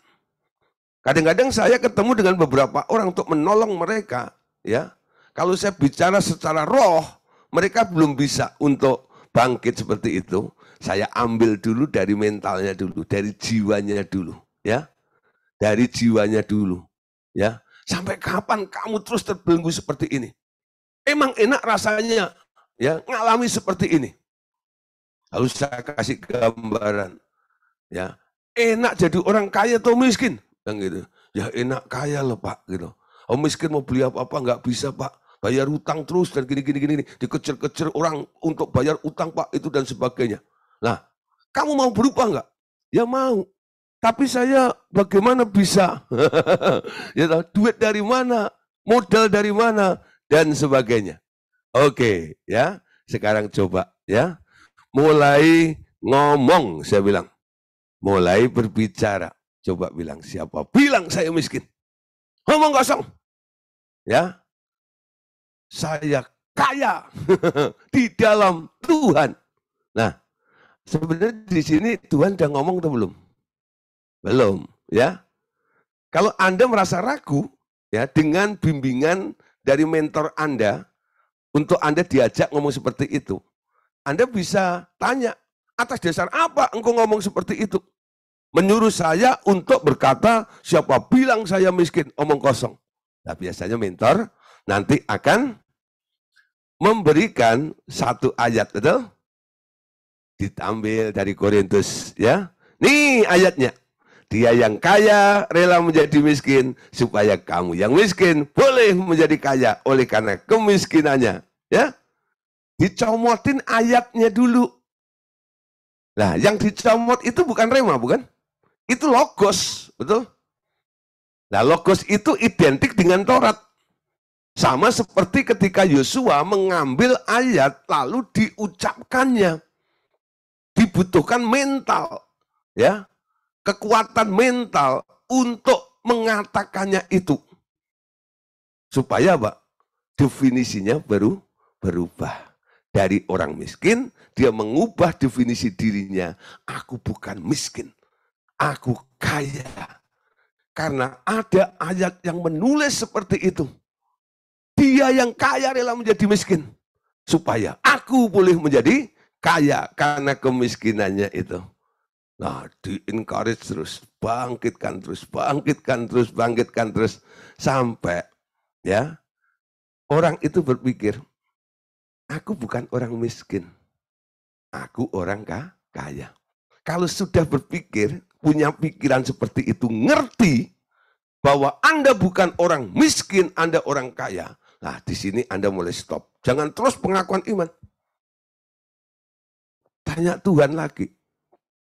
Kadang-kadang saya ketemu dengan beberapa orang untuk menolong mereka, ya. Kalau saya bicara secara roh, mereka belum bisa untuk bangkit seperti itu. Saya ambil dulu dari mentalnya dulu, dari jiwanya dulu, ya. Dari jiwanya dulu, ya. Sampai kapan kamu terus terbelenggu seperti ini? Emang enak rasanya ya ngalami seperti ini. Harus saya kasih gambaran. Ya, enak jadi orang kaya atau miskin? Yang gitu. Ya enak kaya loh Pak gitu. Oh miskin mau beli apa-apa nggak bisa Pak bayar hutang terus dan gini gini gini, gini. dikecer-kecer orang untuk bayar utang pak itu dan sebagainya Nah, kamu mau berubah enggak? Ya mau. Tapi saya bagaimana bisa? ya tahu, duit dari mana? Modal dari mana? Dan sebagainya. Oke, ya. Sekarang coba ya. Mulai ngomong, saya bilang. Mulai berbicara. Coba bilang siapa? Bilang saya miskin. Ngomong kosong. Ya. Saya kaya di dalam Tuhan. Nah, Sebenarnya di sini Tuhan udah ngomong atau belum? Belum, ya. Kalau Anda merasa ragu, ya dengan bimbingan dari mentor Anda untuk Anda diajak ngomong seperti itu, Anda bisa tanya, atas dasar apa engkau ngomong seperti itu? Menyuruh saya untuk berkata, siapa bilang saya miskin, omong kosong. Nah, biasanya mentor nanti akan memberikan satu ayat, betul? ditambil dari Korintus ya. Nih ayatnya. Dia yang kaya rela menjadi miskin supaya kamu yang miskin boleh menjadi kaya oleh karena kemiskinannya, ya. Dicomotin ayatnya dulu. Nah, yang dicomot itu bukan rema, bukan? Itu logos, betul? Nah, logos itu identik dengan Taurat. Sama seperti ketika Yosua mengambil ayat lalu diucapkannya dibutuhkan mental ya kekuatan mental untuk mengatakannya itu supaya pak definisinya baru berubah dari orang miskin dia mengubah definisi dirinya aku bukan miskin aku kaya karena ada ayat yang menulis seperti itu dia yang kaya rela menjadi miskin supaya aku boleh menjadi kaya karena kemiskinannya itu. Nah, di-encourage terus, bangkitkan terus, bangkitkan terus, bangkitkan terus sampai ya orang itu berpikir, aku bukan orang miskin. Aku orang kaya. Kalau sudah berpikir, punya pikiran seperti itu, ngerti bahwa Anda bukan orang miskin, Anda orang kaya. Nah, di sini Anda mulai stop. Jangan terus pengakuan iman. Tanya Tuhan lagi.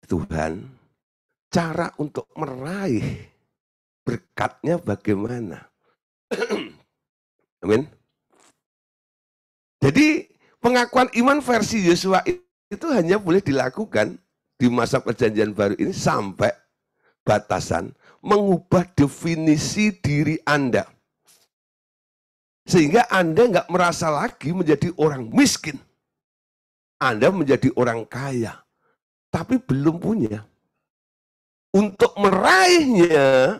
Tuhan, cara untuk meraih berkatnya bagaimana? Amin. Jadi pengakuan iman versi Yosua itu hanya boleh dilakukan di masa perjanjian baru ini sampai batasan mengubah definisi diri Anda. Sehingga Anda nggak merasa lagi menjadi orang miskin. Anda menjadi orang kaya, tapi belum punya. Untuk meraihnya,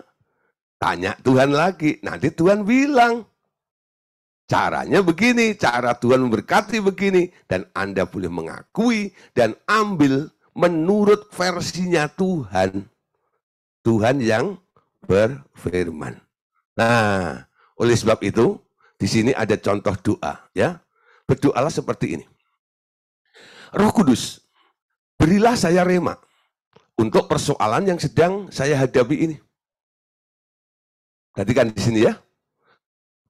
tanya Tuhan lagi. Nanti Tuhan bilang, caranya begini, cara Tuhan memberkati begini. Dan Anda boleh mengakui dan ambil menurut versinya Tuhan. Tuhan yang berfirman. Nah, oleh sebab itu, di sini ada contoh doa. ya Berdoalah seperti ini. Roh Kudus, berilah saya rema untuk persoalan yang sedang saya hadapi ini. Tadi kan di sini ya.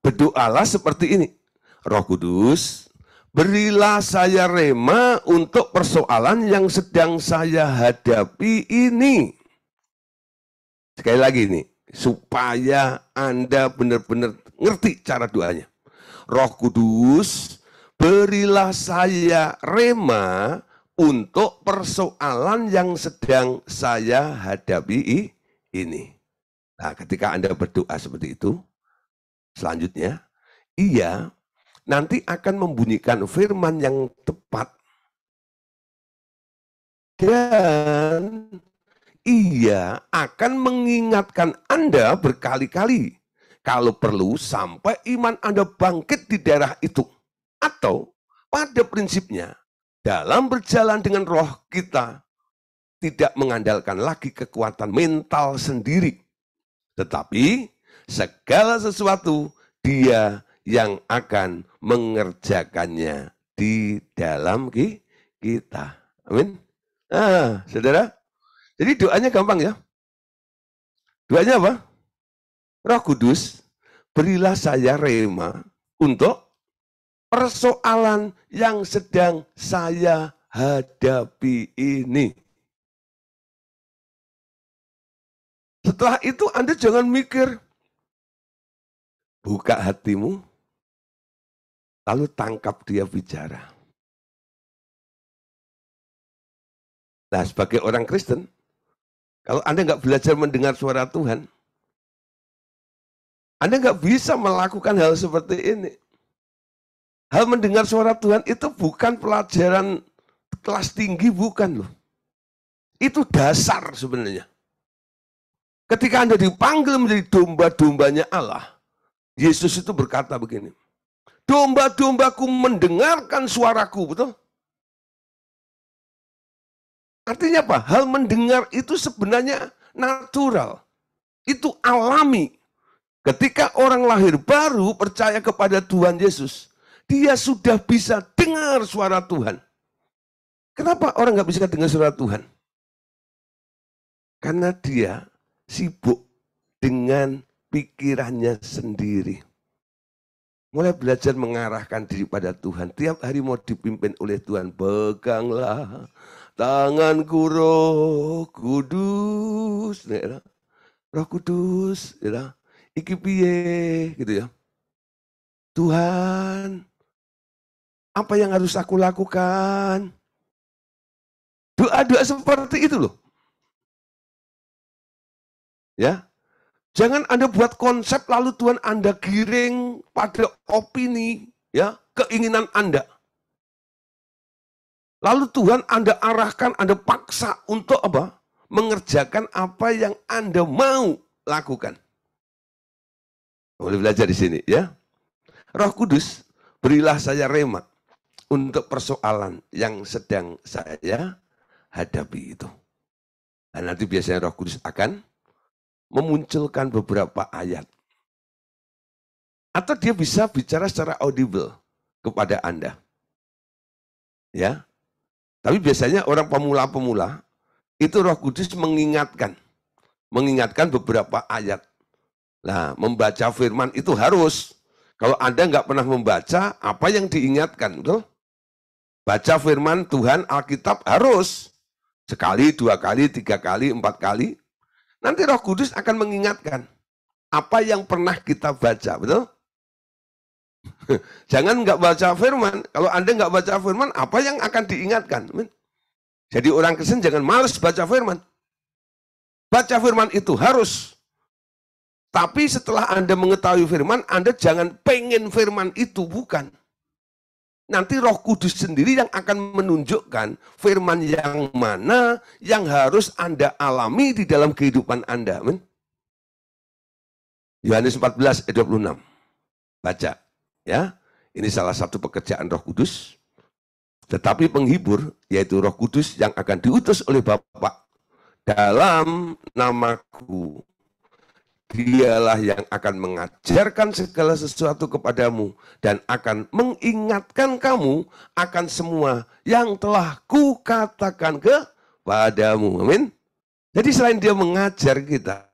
Berdoalah seperti ini. Roh Kudus, berilah saya rema untuk persoalan yang sedang saya hadapi ini. Sekali lagi ini, supaya Anda benar-benar ngerti cara doanya. Roh Kudus, berilah saya rema untuk persoalan yang sedang saya hadapi ini. Nah, ketika Anda berdoa seperti itu, selanjutnya, ia nanti akan membunyikan firman yang tepat dan ia akan mengingatkan Anda berkali-kali. Kalau perlu, sampai iman Anda bangkit di daerah itu. Atau pada prinsipnya, dalam berjalan dengan roh kita, tidak mengandalkan lagi kekuatan mental sendiri. Tetapi segala sesuatu dia yang akan mengerjakannya di dalam kita. Amin. Ah, saudara. Jadi doanya gampang ya. Doanya apa? Roh Kudus, berilah saya rema untuk persoalan yang sedang saya hadapi ini. Setelah itu Anda jangan mikir, buka hatimu, lalu tangkap dia bicara. Nah sebagai orang Kristen, kalau Anda nggak belajar mendengar suara Tuhan, Anda nggak bisa melakukan hal seperti ini. Hal mendengar suara Tuhan itu bukan pelajaran kelas tinggi, bukan loh. Itu dasar sebenarnya. Ketika Anda dipanggil menjadi domba-dombanya Allah, Yesus itu berkata begini, Domba-dombaku mendengarkan suaraku, betul? Artinya apa? Hal mendengar itu sebenarnya natural. Itu alami. Ketika orang lahir baru percaya kepada Tuhan Yesus, dia sudah bisa dengar suara Tuhan. Kenapa orang nggak bisa dengar suara Tuhan? Karena dia sibuk dengan pikirannya sendiri. Mulai belajar mengarahkan diri pada Tuhan. Tiap hari mau dipimpin oleh Tuhan. Peganglah tangan roh kudus. roh kudus. iki piye. Gitu ya. Tuhan, apa yang harus aku lakukan? Doa-doa seperti itu loh. Ya. Jangan Anda buat konsep lalu Tuhan Anda giring pada opini, ya, keinginan Anda. Lalu Tuhan Anda arahkan, Anda paksa untuk apa? Mengerjakan apa yang Anda mau lakukan. Boleh belajar di sini ya. Roh Kudus, berilah saya rema untuk persoalan yang sedang saya hadapi itu. Dan nanti biasanya Roh Kudus akan memunculkan beberapa ayat. Atau dia bisa bicara secara audible kepada Anda. Ya. Tapi biasanya orang pemula-pemula itu Roh Kudus mengingatkan mengingatkan beberapa ayat. Nah, membaca firman itu harus. Kalau Anda nggak pernah membaca, apa yang diingatkan? Betul? Baca firman Tuhan Alkitab harus. Sekali, dua kali, tiga kali, empat kali. Nanti roh kudus akan mengingatkan. Apa yang pernah kita baca, betul? Jangan nggak baca firman. Kalau Anda nggak baca firman, apa yang akan diingatkan? Jadi orang Kristen jangan males baca firman. Baca firman itu harus. Tapi setelah Anda mengetahui firman, Anda jangan pengen firman itu, bukan. Nanti roh kudus sendiri yang akan menunjukkan firman yang mana yang harus Anda alami di dalam kehidupan Anda. Men? Yohanes 14 ayat 26. Baca. ya. Ini salah satu pekerjaan roh kudus. Tetapi penghibur, yaitu roh kudus yang akan diutus oleh Bapak dalam namaku. Dialah yang akan mengajarkan segala sesuatu kepadamu dan akan mengingatkan kamu akan semua yang telah kukatakan kepadamu. Amin. Jadi selain dia mengajar kita,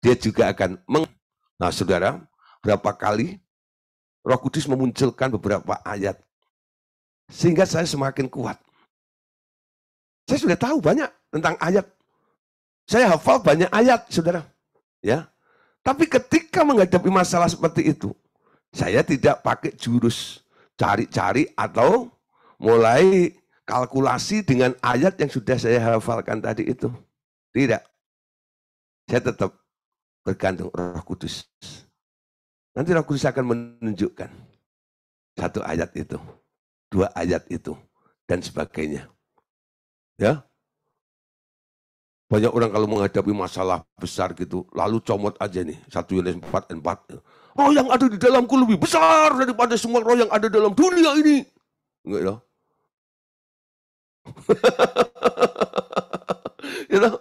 dia juga akan meng Nah, Saudara, berapa kali Roh Kudus memunculkan beberapa ayat sehingga saya semakin kuat saya sudah tahu banyak tentang ayat. Saya hafal banyak ayat, saudara. Ya, tapi ketika menghadapi masalah seperti itu, saya tidak pakai jurus cari-cari atau mulai kalkulasi dengan ayat yang sudah saya hafalkan tadi itu. Tidak. Saya tetap bergantung roh kudus. Nanti roh kudus akan menunjukkan satu ayat itu, dua ayat itu, dan sebagainya. Ya. Banyak orang kalau menghadapi masalah besar gitu, lalu comot aja nih, satu Yohanes empat empat Roh yang ada di dalamku lebih besar daripada semua roh yang ada dalam dunia ini. Enggak ya? you know?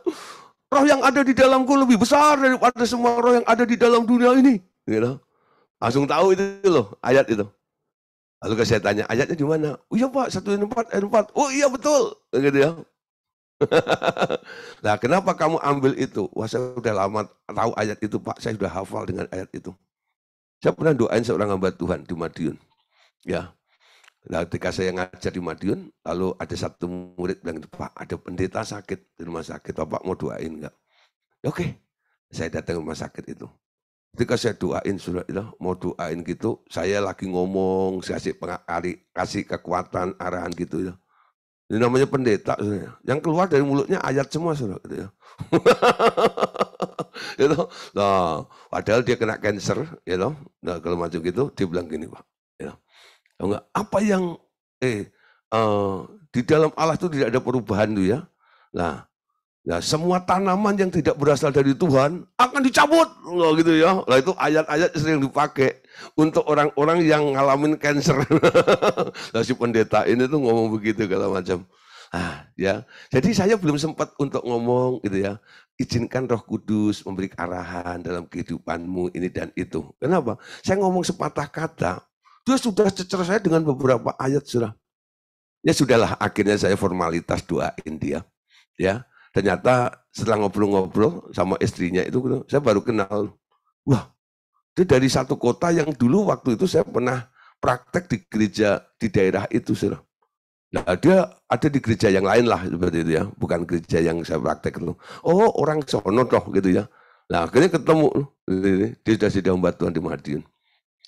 Roh yang ada di dalamku lebih besar daripada semua roh yang ada di dalam dunia ini. You know? Langsung tahu itu loh, ayat itu. Lalu kan saya tanya, ayatnya di mana? Oh iya Pak, satu dan empat, ayat empat. Oh iya betul. Gitu ya. nah kenapa kamu ambil itu? Wah saya sudah lama tahu ayat itu Pak, saya sudah hafal dengan ayat itu. Saya pernah doain seorang hamba Tuhan di Madiun. Ya, Nah, ketika saya ngajar di Madiun, lalu ada satu murid bilang, Pak, ada pendeta sakit di rumah sakit, Bapak mau doain enggak? Ya, oke, okay. saya datang ke rumah sakit itu. Ketika saya doain sudah mau doain gitu, saya lagi ngomong, saya kasih pengakali, kasih kekuatan, arahan gitu ya. Ini namanya pendeta Yang keluar dari mulutnya ayat semua surat gitu ya. gitu. Nah, padahal dia kena cancer, ya you know. Nah, kalau macam gitu dia bilang gini, Pak. Ya. You know. apa yang eh uh, di dalam Allah itu tidak ada perubahan tuh ya. Nah, Ya, semua tanaman yang tidak berasal dari Tuhan akan dicabut, loh gitu ya. Lah itu ayat-ayat sering dipakai untuk orang-orang yang ngalamin cancer. nah, si pendeta ini tuh ngomong begitu kalau macam. Ah, ya. Jadi saya belum sempat untuk ngomong gitu ya. Izinkan Roh Kudus memberi arahan dalam kehidupanmu ini dan itu. Kenapa? Saya ngomong sepatah kata, dia sudah cecer saya dengan beberapa ayat sudah. Ya sudahlah, akhirnya saya formalitas doain dia. Ya, Ternyata setelah ngobrol-ngobrol sama istrinya itu, gitu, saya baru kenal. Wah, itu dari satu kota yang dulu waktu itu saya pernah praktek di gereja di daerah itu. sih Nah, dia ada di gereja yang lain lah seperti itu ya, bukan gereja yang saya praktek itu. Oh, orang sono toh gitu ya. Nah, akhirnya ketemu dia sudah sedang Tuhan di Madiun.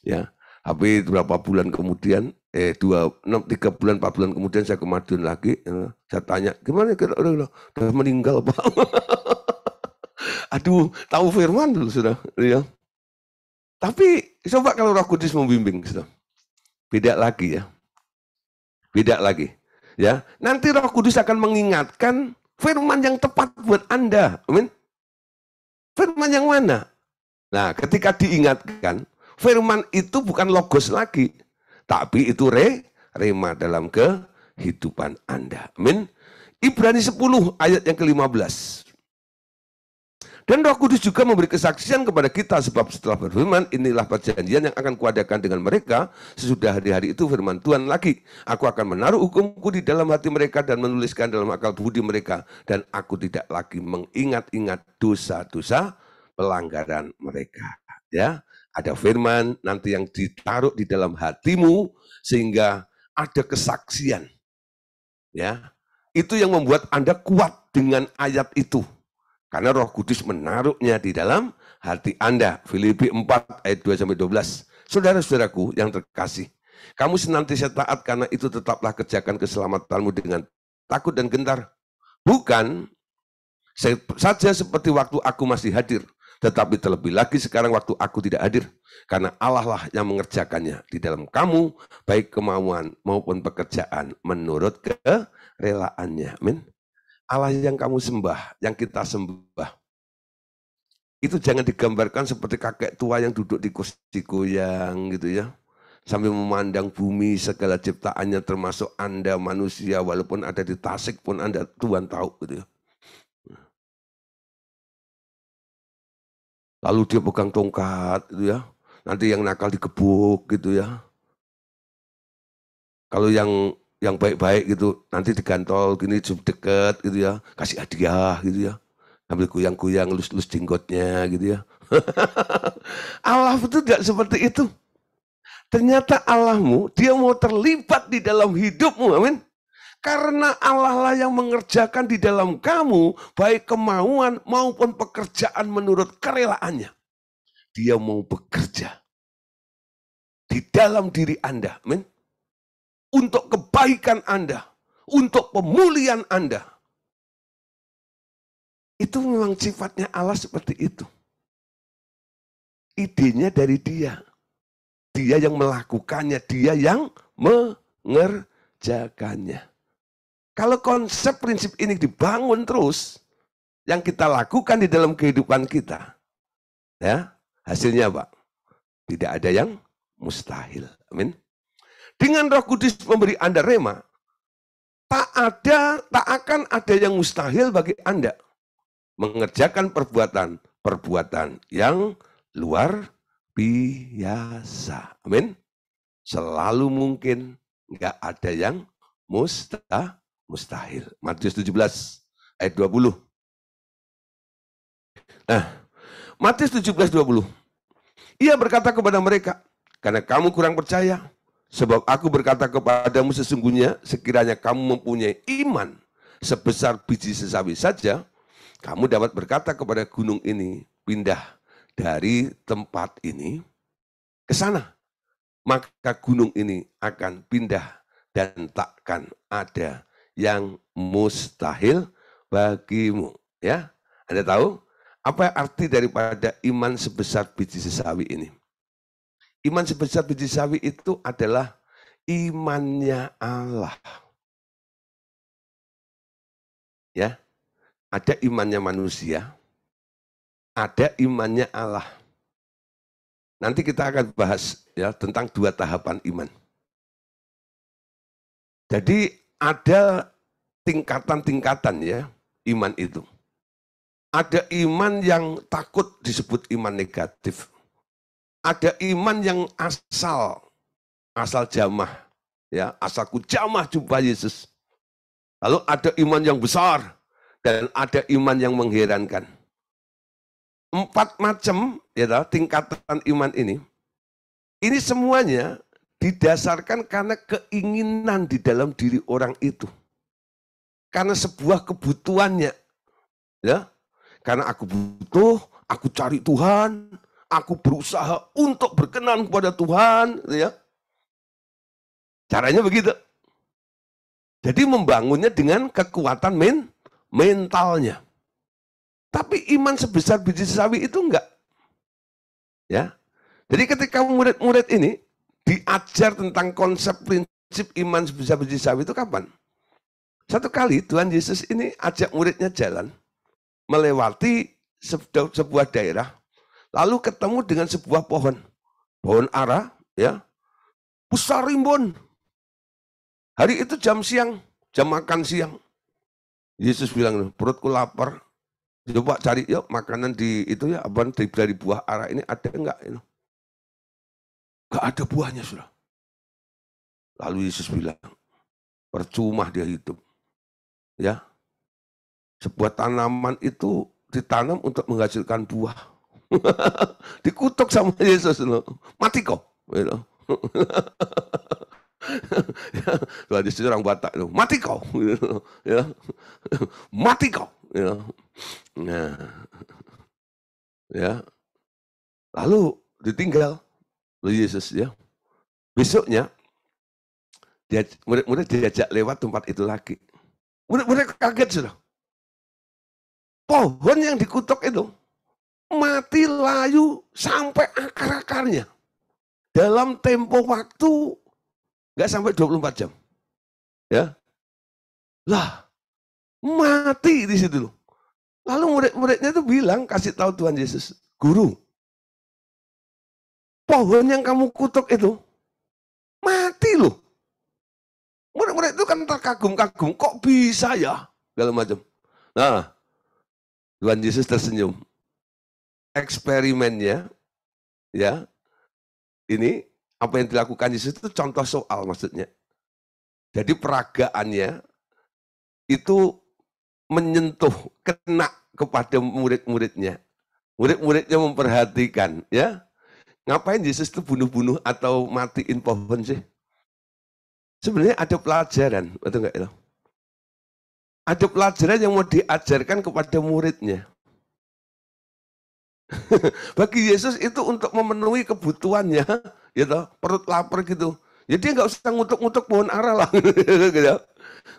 Ya, tapi beberapa bulan kemudian eh dua enam tiga bulan empat bulan kemudian saya ke Madiun lagi eh, saya tanya gimana kira udah meninggal pak aduh tahu firman dulu sudah ya tapi coba kalau Roh Kudus membimbing sudah gitu. beda lagi ya beda lagi ya nanti Roh Kudus akan mengingatkan firman yang tepat buat anda amin firman yang mana nah ketika diingatkan firman itu bukan logos lagi tapi itu re, rema dalam kehidupan Anda. Amin. Ibrani 10 ayat yang ke-15. Dan Roh Kudus juga memberi kesaksian kepada kita sebab setelah berfirman, inilah perjanjian yang akan kuadakan dengan mereka. Sesudah hari-hari itu firman Tuhan lagi, aku akan menaruh hukumku di dalam hati mereka dan menuliskan dalam akal budi mereka. Dan aku tidak lagi mengingat-ingat dosa-dosa pelanggaran mereka. Ya, ada firman nanti yang ditaruh di dalam hatimu sehingga ada kesaksian. Ya. Itu yang membuat Anda kuat dengan ayat itu. Karena Roh Kudus menaruhnya di dalam hati Anda. Filipi 4 ayat 2 sampai 12. Saudara-saudaraku yang terkasih, kamu senantiasa taat karena itu tetaplah kerjakan keselamatanmu dengan takut dan gentar. Bukan saja seperti waktu aku masih hadir, tetapi terlebih lagi sekarang waktu aku tidak hadir, karena Allah lah yang mengerjakannya di dalam kamu, baik kemauan maupun pekerjaan, menurut kerelaannya. Amin. Allah yang kamu sembah, yang kita sembah, itu jangan digambarkan seperti kakek tua yang duduk di kursi goyang gitu ya. Sambil memandang bumi segala ciptaannya termasuk Anda manusia walaupun ada di Tasik pun Anda Tuhan tahu gitu ya. Lalu dia pegang tongkat gitu ya. Nanti yang nakal digebuk gitu ya. Kalau yang yang baik-baik gitu nanti digantol gini cukup deket gitu ya. Kasih hadiah gitu ya. Ambil goyang-goyang lus-lus jenggotnya gitu ya. Allah itu tidak seperti itu. Ternyata Allahmu, dia mau terlibat di dalam hidupmu, amin. Karena Allah lah yang mengerjakan di dalam kamu baik kemauan maupun pekerjaan menurut kerelaannya. Dia mau bekerja di dalam diri Anda, men. Untuk kebaikan Anda, untuk pemulihan Anda. Itu memang sifatnya Allah seperti itu. Idenya dari dia. Dia yang melakukannya, dia yang mengerjakannya. Kalau konsep prinsip ini dibangun terus, yang kita lakukan di dalam kehidupan kita, ya hasilnya pak tidak ada yang mustahil. Amin. Dengan Roh Kudus memberi anda rema, tak ada, tak akan ada yang mustahil bagi anda mengerjakan perbuatan-perbuatan yang luar biasa. Amin. Selalu mungkin nggak ada yang mustahil mustahil. Matius 17 ayat 20. Nah, Matius 17 20. Ia berkata kepada mereka, "Karena kamu kurang percaya, sebab aku berkata kepadamu sesungguhnya sekiranya kamu mempunyai iman sebesar biji sesawi saja, kamu dapat berkata kepada gunung ini, pindah dari tempat ini ke sana, maka gunung ini akan pindah dan takkan ada yang mustahil bagimu. Ya, Anda tahu apa arti daripada iman sebesar biji sesawi ini? Iman sebesar biji sawi itu adalah imannya Allah. Ya, ada imannya manusia, ada imannya Allah. Nanti kita akan bahas ya tentang dua tahapan iman. Jadi ada tingkatan-tingkatan ya iman itu. Ada iman yang takut disebut iman negatif. Ada iman yang asal, asal jamah. ya Asalku jamah jumpa Yesus. Lalu ada iman yang besar dan ada iman yang mengherankan. Empat macam ya tingkatan iman ini. Ini semuanya didasarkan karena keinginan di dalam diri orang itu. Karena sebuah kebutuhannya. Ya. Karena aku butuh, aku cari Tuhan, aku berusaha untuk berkenan kepada Tuhan, ya. Caranya begitu. Jadi membangunnya dengan kekuatan men mentalnya. Tapi iman sebesar biji sawi itu enggak. Ya. Jadi ketika murid-murid ini diajar tentang konsep prinsip iman sebesar biji sawi itu kapan? Satu kali Tuhan Yesus ini ajak muridnya jalan melewati sebuah daerah, lalu ketemu dengan sebuah pohon, pohon ara, ya, besar rimbun. Hari itu jam siang, jam makan siang. Yesus bilang, perutku lapar, coba cari yuk makanan di itu ya, abang dari, dari buah ara ini ada enggak? You know? Gak ada buahnya sudah. Lalu Yesus bilang, percuma dia hidup. Ya, sebuah tanaman itu ditanam untuk menghasilkan buah. Dikutuk sama Yesus loh, mati kok You know. Tuhan Yesus orang Batak itu mati kau. You gitu. know. ya. mati kau. You gitu. nah. Ya. Lalu ditinggal Yesus ya. Besoknya dia murid-murid diajak lewat tempat itu lagi. Murid-murid kaget sudah. Pohon yang dikutuk itu mati layu sampai akar-akarnya. Dalam tempo waktu nggak sampai 24 jam. Ya. Lah, mati di situ loh. Lalu murid-muridnya itu bilang kasih tahu Tuhan Yesus, "Guru, pohon yang kamu kutuk itu mati loh. Murid-murid itu kan terkagum-kagum, kok bisa ya? Segala macam. Nah, Tuhan Yesus tersenyum. Eksperimennya, ya, ini apa yang dilakukan Yesus itu contoh soal maksudnya. Jadi peragaannya itu menyentuh, kena kepada murid-muridnya. Murid-muridnya memperhatikan, ya. Ngapain Yesus itu bunuh-bunuh atau matiin pohon sih? Sebenarnya ada pelajaran, betul nggak itu? Ada pelajaran yang mau diajarkan kepada muridnya. Bagi Yesus itu untuk memenuhi kebutuhannya, gitu, perut lapar gitu. Jadi ya nggak usah ngutuk-ngutuk pohon ara lah. Gitu.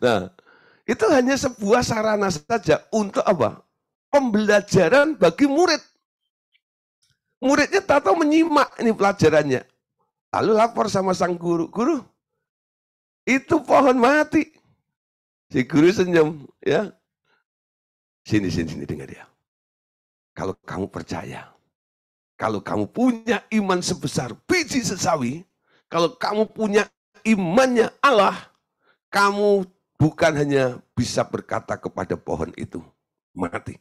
Nah, itu hanya sebuah sarana saja untuk apa? Pembelajaran bagi murid. Muridnya tak tahu menyimak ini pelajarannya. Lalu lapor sama sang guru. Guru, itu pohon mati. Si guru senyum, ya. Sini, sini, sini, dengar ya. Kalau kamu percaya, kalau kamu punya iman sebesar biji sesawi, kalau kamu punya imannya Allah, kamu bukan hanya bisa berkata kepada pohon itu, mati.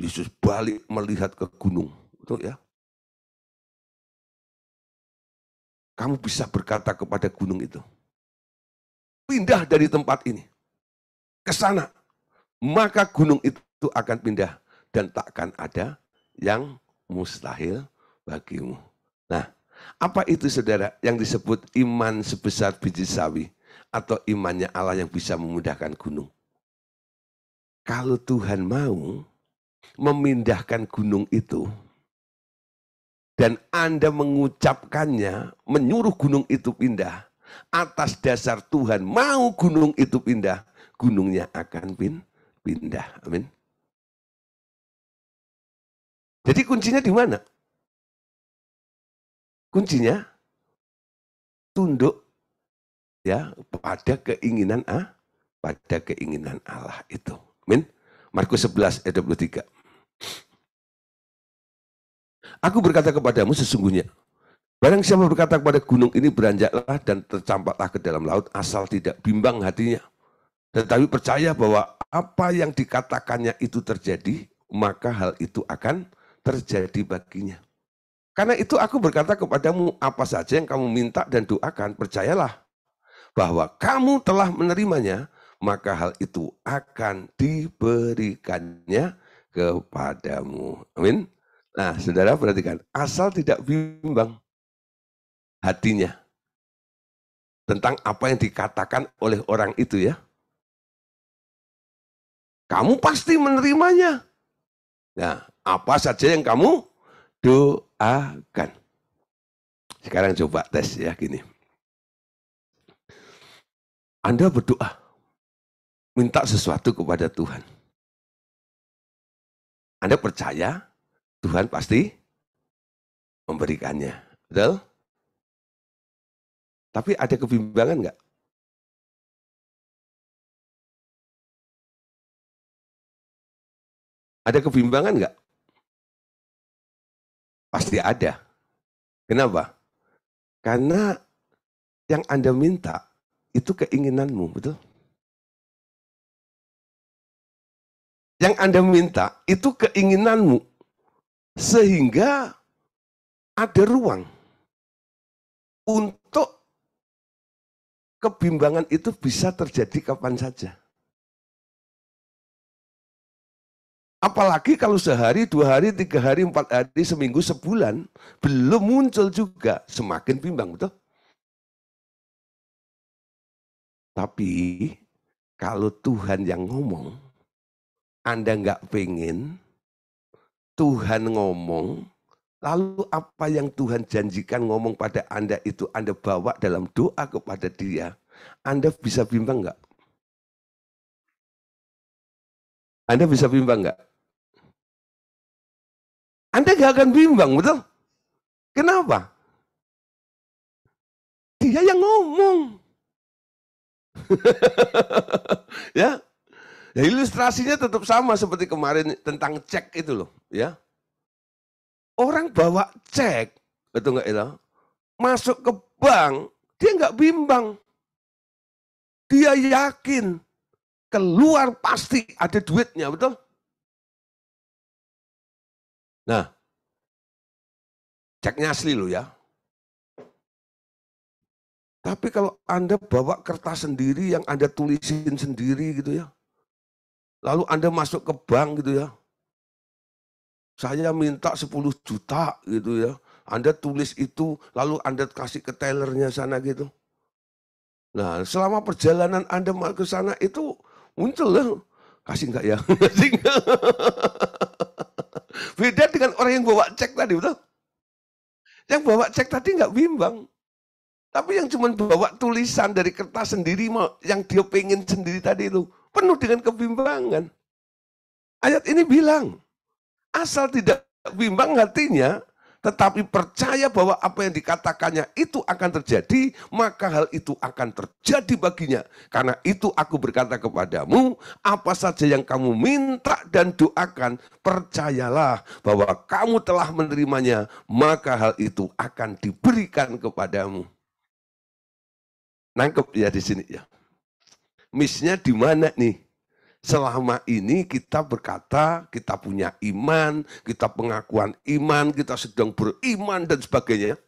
Yesus balik melihat ke gunung. Betul ya? Kamu bisa berkata kepada gunung itu, pindah dari tempat ini ke sana, maka gunung itu akan pindah dan tak akan ada yang mustahil bagimu. Nah, apa itu saudara yang disebut iman sebesar biji sawi atau imannya Allah yang bisa memudahkan gunung? Kalau Tuhan mau memindahkan gunung itu, dan Anda mengucapkannya, menyuruh gunung itu pindah, atas dasar Tuhan mau gunung itu pindah, gunungnya akan pin, pindah. Amin. Jadi kuncinya di mana? Kuncinya tunduk ya pada keinginan ah, pada keinginan Allah itu. Amin. Markus 11 ayat 23. Aku berkata kepadamu sesungguhnya, barang siapa berkata kepada gunung ini beranjaklah dan tercampaklah ke dalam laut asal tidak bimbang hatinya. Tetapi percaya bahwa apa yang dikatakannya itu terjadi, maka hal itu akan terjadi baginya. Karena itu aku berkata kepadamu, apa saja yang kamu minta dan doakan, percayalah bahwa kamu telah menerimanya, maka hal itu akan diberikannya kepadamu. Amin. Nah, saudara perhatikan, asal tidak bimbang hatinya tentang apa yang dikatakan oleh orang itu ya. Kamu pasti menerimanya. Nah, apa saja yang kamu doakan. Sekarang coba tes ya gini. Anda berdoa, minta sesuatu kepada Tuhan. Anda percaya Tuhan pasti memberikannya. Betul? Tapi ada kebimbangan nggak? Ada kebimbangan nggak? Pasti ada. Kenapa? Karena yang Anda minta itu keinginanmu, betul? Yang Anda minta itu keinginanmu, sehingga ada ruang untuk kebimbangan itu bisa terjadi kapan saja. Apalagi kalau sehari, dua hari, tiga hari, empat hari, seminggu, sebulan, belum muncul juga, semakin bimbang, betul? Tapi kalau Tuhan yang ngomong, Anda nggak pengen, Tuhan ngomong, lalu apa yang Tuhan janjikan ngomong pada Anda itu Anda bawa dalam doa kepada dia, Anda bisa bimbang enggak? Anda bisa bimbang enggak? Anda gak akan bimbang, betul? Kenapa? Dia yang ngomong. ya, Ya ilustrasinya tetap sama seperti kemarin tentang cek itu loh, ya. Orang bawa cek, betul nggak Ella? Masuk ke bank, dia nggak bimbang. Dia yakin keluar pasti ada duitnya, betul? Nah, ceknya asli loh ya. Tapi kalau Anda bawa kertas sendiri yang Anda tulisin sendiri gitu ya, Lalu Anda masuk ke bank gitu ya. Saya minta 10 juta gitu ya. Anda tulis itu, lalu Anda kasih ke tellernya sana gitu. Nah, selama perjalanan Anda ke sana itu muncul loh. Kasih enggak ya? Beda dengan orang yang bawa cek tadi, betul? Yang bawa cek tadi enggak bimbang. Tapi yang cuma bawa tulisan dari kertas sendiri yang dia pengen sendiri tadi itu, penuh dengan kebimbangan. Ayat ini bilang, asal tidak bimbang hatinya, tetapi percaya bahwa apa yang dikatakannya itu akan terjadi, maka hal itu akan terjadi baginya. Karena itu aku berkata kepadamu, apa saja yang kamu minta dan doakan, percayalah bahwa kamu telah menerimanya, maka hal itu akan diberikan kepadamu. Nangkep ya di sini ya. Misnya di mana nih? Selama ini kita berkata kita punya iman, kita pengakuan iman, kita sedang beriman dan sebagainya.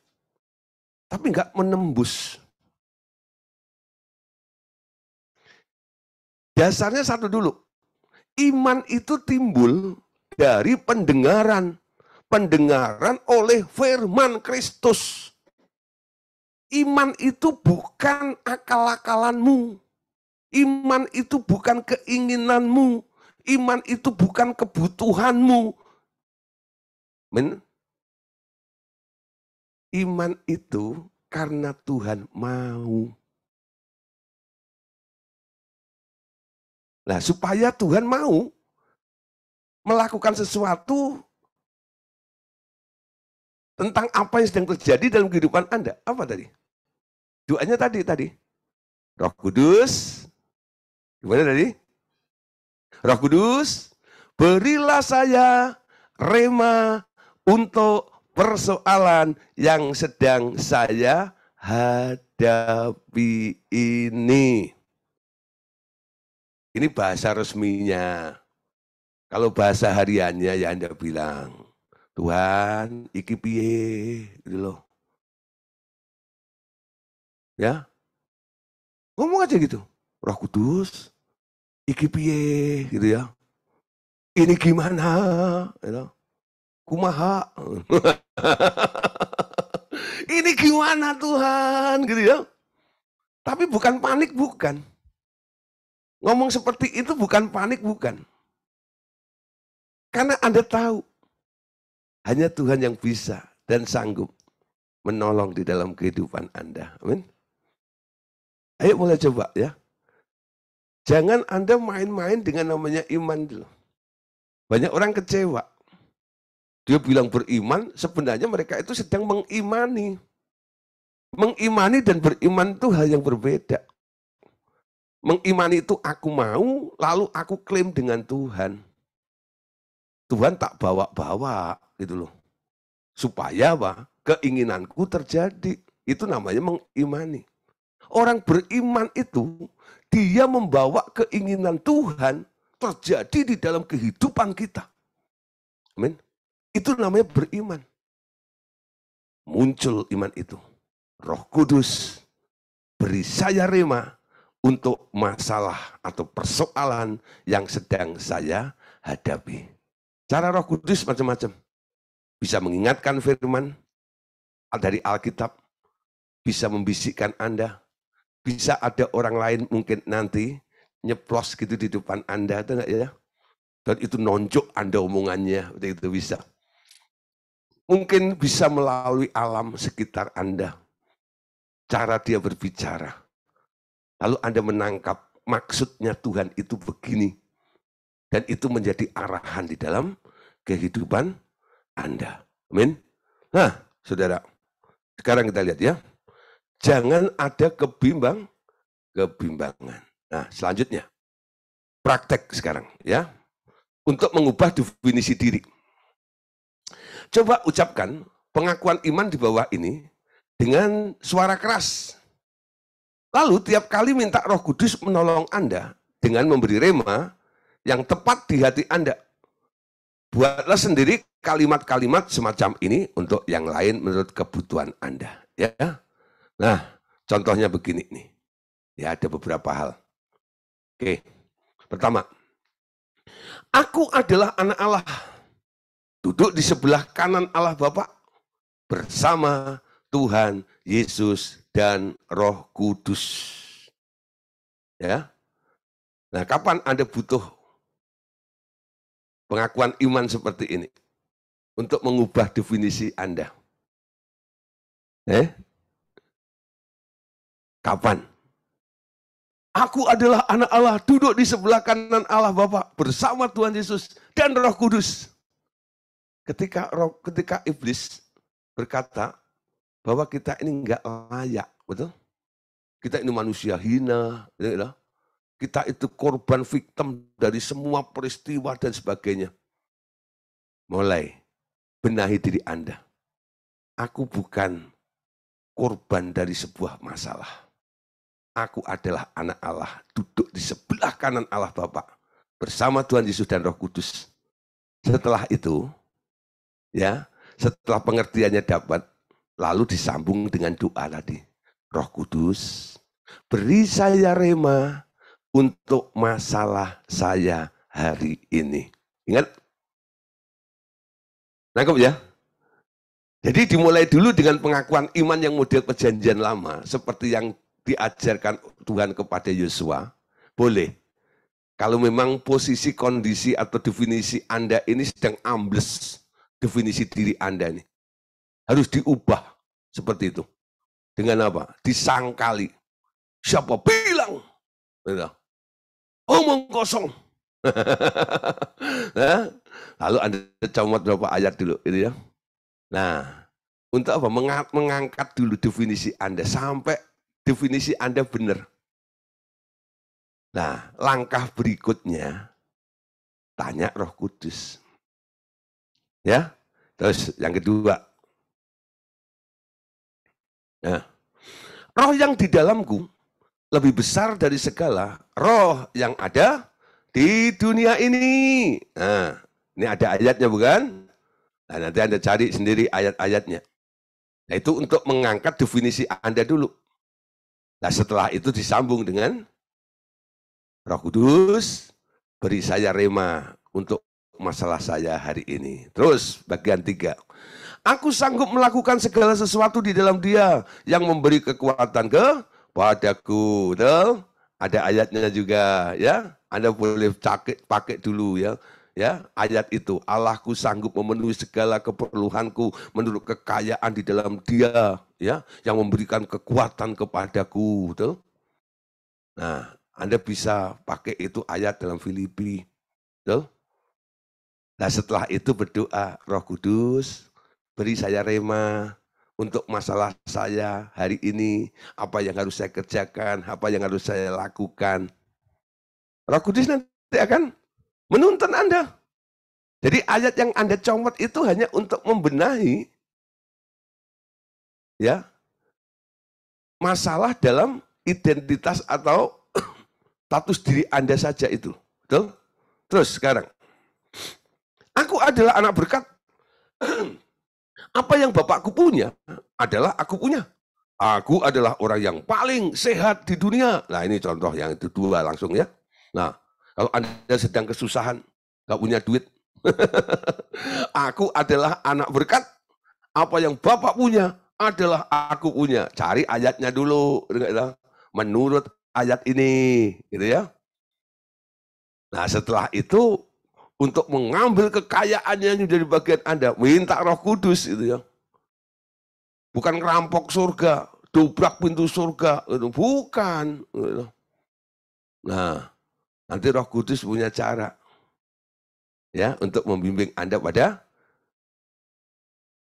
Tapi enggak menembus. Dasarnya satu dulu. Iman itu timbul dari pendengaran. Pendengaran oleh firman Kristus. Iman itu bukan akal-akalanmu. Iman itu bukan keinginanmu. Iman itu bukan kebutuhanmu. Men? Iman itu karena Tuhan mau. Nah, supaya Tuhan mau melakukan sesuatu tentang apa yang sedang terjadi dalam kehidupan Anda. Apa tadi? Doanya tadi tadi. Roh Kudus Gimana tadi? Roh Kudus, berilah saya rema untuk persoalan yang sedang saya hadapi ini. Ini bahasa resminya. Kalau bahasa hariannya ya Anda bilang, Tuhan, iki piye gitu loh. Ya. Ngomong aja gitu. Roh Kudus, iki piye gitu ya ini gimana know? kumaha ini gimana Tuhan gitu ya tapi bukan panik bukan ngomong seperti itu bukan panik bukan karena Anda tahu hanya Tuhan yang bisa dan sanggup menolong di dalam kehidupan Anda amin ayo mulai coba ya Jangan Anda main-main dengan namanya iman dulu. Banyak orang kecewa. Dia bilang beriman, sebenarnya mereka itu sedang mengimani. Mengimani dan beriman itu hal yang berbeda. Mengimani itu aku mau, lalu aku klaim dengan Tuhan. Tuhan tak bawa-bawa gitu loh. Supaya apa? Keinginanku terjadi. Itu namanya mengimani. Orang beriman itu dia membawa keinginan Tuhan terjadi di dalam kehidupan kita. Amin. Itu namanya beriman. Muncul iman itu. Roh Kudus beri saya rema untuk masalah atau persoalan yang sedang saya hadapi. Cara Roh Kudus macam-macam. Bisa mengingatkan firman dari Alkitab, bisa membisikkan Anda, bisa ada orang lain mungkin nanti nyeplos gitu di depan Anda, itu enggak ya? Dan itu nonjok Anda omongannya, itu bisa. Mungkin bisa melalui alam sekitar Anda. Cara dia berbicara. Lalu Anda menangkap maksudnya Tuhan itu begini. Dan itu menjadi arahan di dalam kehidupan Anda. Amin. Nah, saudara, sekarang kita lihat ya. Jangan ada kebimbang, kebimbangan. Nah, selanjutnya praktek sekarang ya untuk mengubah definisi diri. Coba ucapkan pengakuan iman di bawah ini dengan suara keras. Lalu tiap kali minta Roh Kudus menolong Anda dengan memberi rema yang tepat di hati Anda. Buatlah sendiri kalimat-kalimat semacam ini untuk yang lain menurut kebutuhan Anda, ya. Nah, contohnya begini nih. Ya ada beberapa hal. Oke. Pertama, aku adalah anak Allah. Duduk di sebelah kanan Allah Bapa bersama Tuhan Yesus dan Roh Kudus. Ya. Nah, kapan Anda butuh pengakuan iman seperti ini untuk mengubah definisi Anda? Eh? Kapan? Aku adalah anak Allah, duduk di sebelah kanan Allah Bapa bersama Tuhan Yesus dan Roh Kudus. Ketika roh, ketika iblis berkata bahwa kita ini enggak layak, betul? Kita ini manusia hina, gitu kita itu korban victim dari semua peristiwa dan sebagainya. Mulai benahi diri Anda. Aku bukan korban dari sebuah masalah aku adalah anak Allah, duduk di sebelah kanan Allah Bapa bersama Tuhan Yesus dan Roh Kudus. Setelah itu, ya, setelah pengertiannya dapat, lalu disambung dengan doa tadi. Roh Kudus, beri saya rema untuk masalah saya hari ini. Ingat? Nangkep ya? Jadi dimulai dulu dengan pengakuan iman yang model perjanjian lama, seperti yang diajarkan Tuhan kepada Yosua? Boleh. Kalau memang posisi, kondisi, atau definisi Anda ini sedang ambles, definisi diri Anda ini harus diubah seperti itu. Dengan apa? Disangkali. Siapa bilang? Gitu. Omong kosong. nah, lalu Anda comot berapa ayat dulu Ini gitu ya. Nah, untuk apa? Mengangkat dulu definisi Anda sampai definisi Anda benar. Nah, langkah berikutnya tanya Roh Kudus. Ya. Terus yang kedua. Ya. roh yang di dalamku lebih besar dari segala roh yang ada di dunia ini. Nah, ini ada ayatnya bukan? Nah, nanti Anda cari sendiri ayat-ayatnya. Nah, itu untuk mengangkat definisi Anda dulu. Nah setelah itu disambung dengan Roh Kudus, beri saya rema untuk masalah saya hari ini. Terus bagian tiga. Aku sanggup melakukan segala sesuatu di dalam dia yang memberi kekuatan ke kepadaku. Tuh, Ada ayatnya juga ya. Anda boleh cakit, pakai dulu ya ya ayat itu Allahku sanggup memenuhi segala keperluanku menurut kekayaan di dalam Dia ya, yang memberikan kekuatan kepadaku, betul? Nah, Anda bisa pakai itu ayat dalam Filipi, betul? Nah, setelah itu berdoa, Roh Kudus, beri saya rema, untuk masalah saya hari ini, apa yang harus saya kerjakan, apa yang harus saya lakukan. Roh Kudus nanti akan menuntun Anda. Jadi ayat yang Anda comot itu hanya untuk membenahi ya masalah dalam identitas atau status diri Anda saja itu. Betul? Terus sekarang. Aku adalah anak berkat. Apa yang Bapakku punya adalah aku punya. Aku adalah orang yang paling sehat di dunia. Nah ini contoh yang itu dua langsung ya. Nah kalau Anda sedang kesusahan, gak punya duit. aku adalah anak berkat. Apa yang Bapak punya adalah aku punya. Cari ayatnya dulu. Gitu kan. Menurut ayat ini. Gitu ya. Nah setelah itu untuk mengambil kekayaannya yang dari bagian Anda. Minta roh kudus gitu ya. Bukan rampok surga. Dobrak pintu surga. Gitu. Bukan. Gitu. Nah nanti roh kudus punya cara. Ya, untuk membimbing Anda pada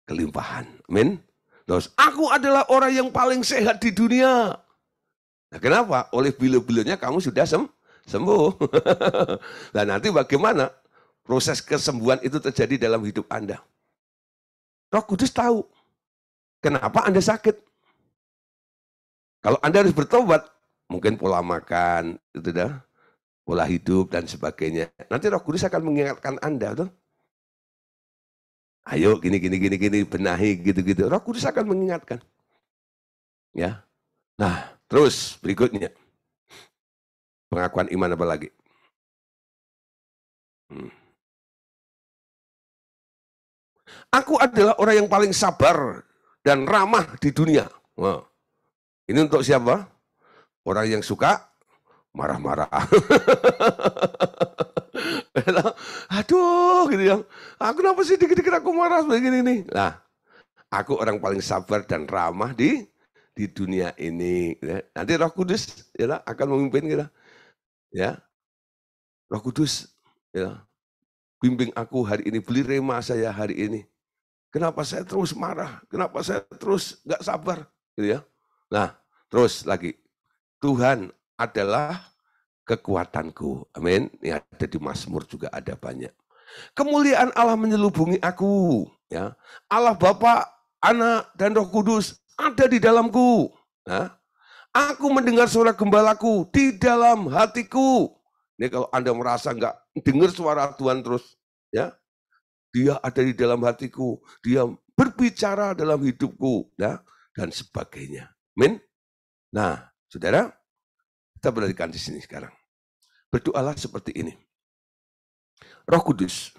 kelimpahan. Amin. Terus aku adalah orang yang paling sehat di dunia. Nah, kenapa? Oleh bila-bilanya kamu sudah sem sembuh. nah, nanti bagaimana proses kesembuhan itu terjadi dalam hidup Anda? Roh Kudus tahu. Kenapa Anda sakit? Kalau Anda harus bertobat, mungkin pola makan, itu dah, pola hidup dan sebagainya. Nanti Roh Kudus akan mengingatkan Anda, tuh. Ayo gini gini gini gini benahi gitu-gitu. Roh Kudus akan mengingatkan. Ya. Nah, terus berikutnya. Pengakuan iman apa lagi? Hmm. Aku adalah orang yang paling sabar dan ramah di dunia. Wow. Ini untuk siapa? Orang yang suka marah-marah. Aduh, gitu ya aku ah, kenapa sih dikit-dikit aku marah begini nih. Nah, aku orang paling sabar dan ramah di di dunia ini. Ya. Nanti Roh Kudus ya, akan memimpin kita. Ya, Roh Kudus ya, bimbing aku hari ini, beli rema saya hari ini. Kenapa saya terus marah? Kenapa saya terus nggak sabar? Gitu ya. Nah, terus lagi, Tuhan adalah kekuatanku. Amin. Ya, ada di Mazmur juga ada banyak. Kemuliaan Allah menyelubungi aku, ya. Allah Bapa, Anak dan Roh Kudus ada di dalamku. Nah, aku mendengar suara gembalaku di dalam hatiku. Ini kalau Anda merasa nggak dengar suara Tuhan terus, ya. Dia ada di dalam hatiku, dia berbicara dalam hidupku, ya, dan sebagainya. Amin. Nah, Saudara, kita berikan di sini sekarang. Berdoalah seperti ini. Roh Kudus,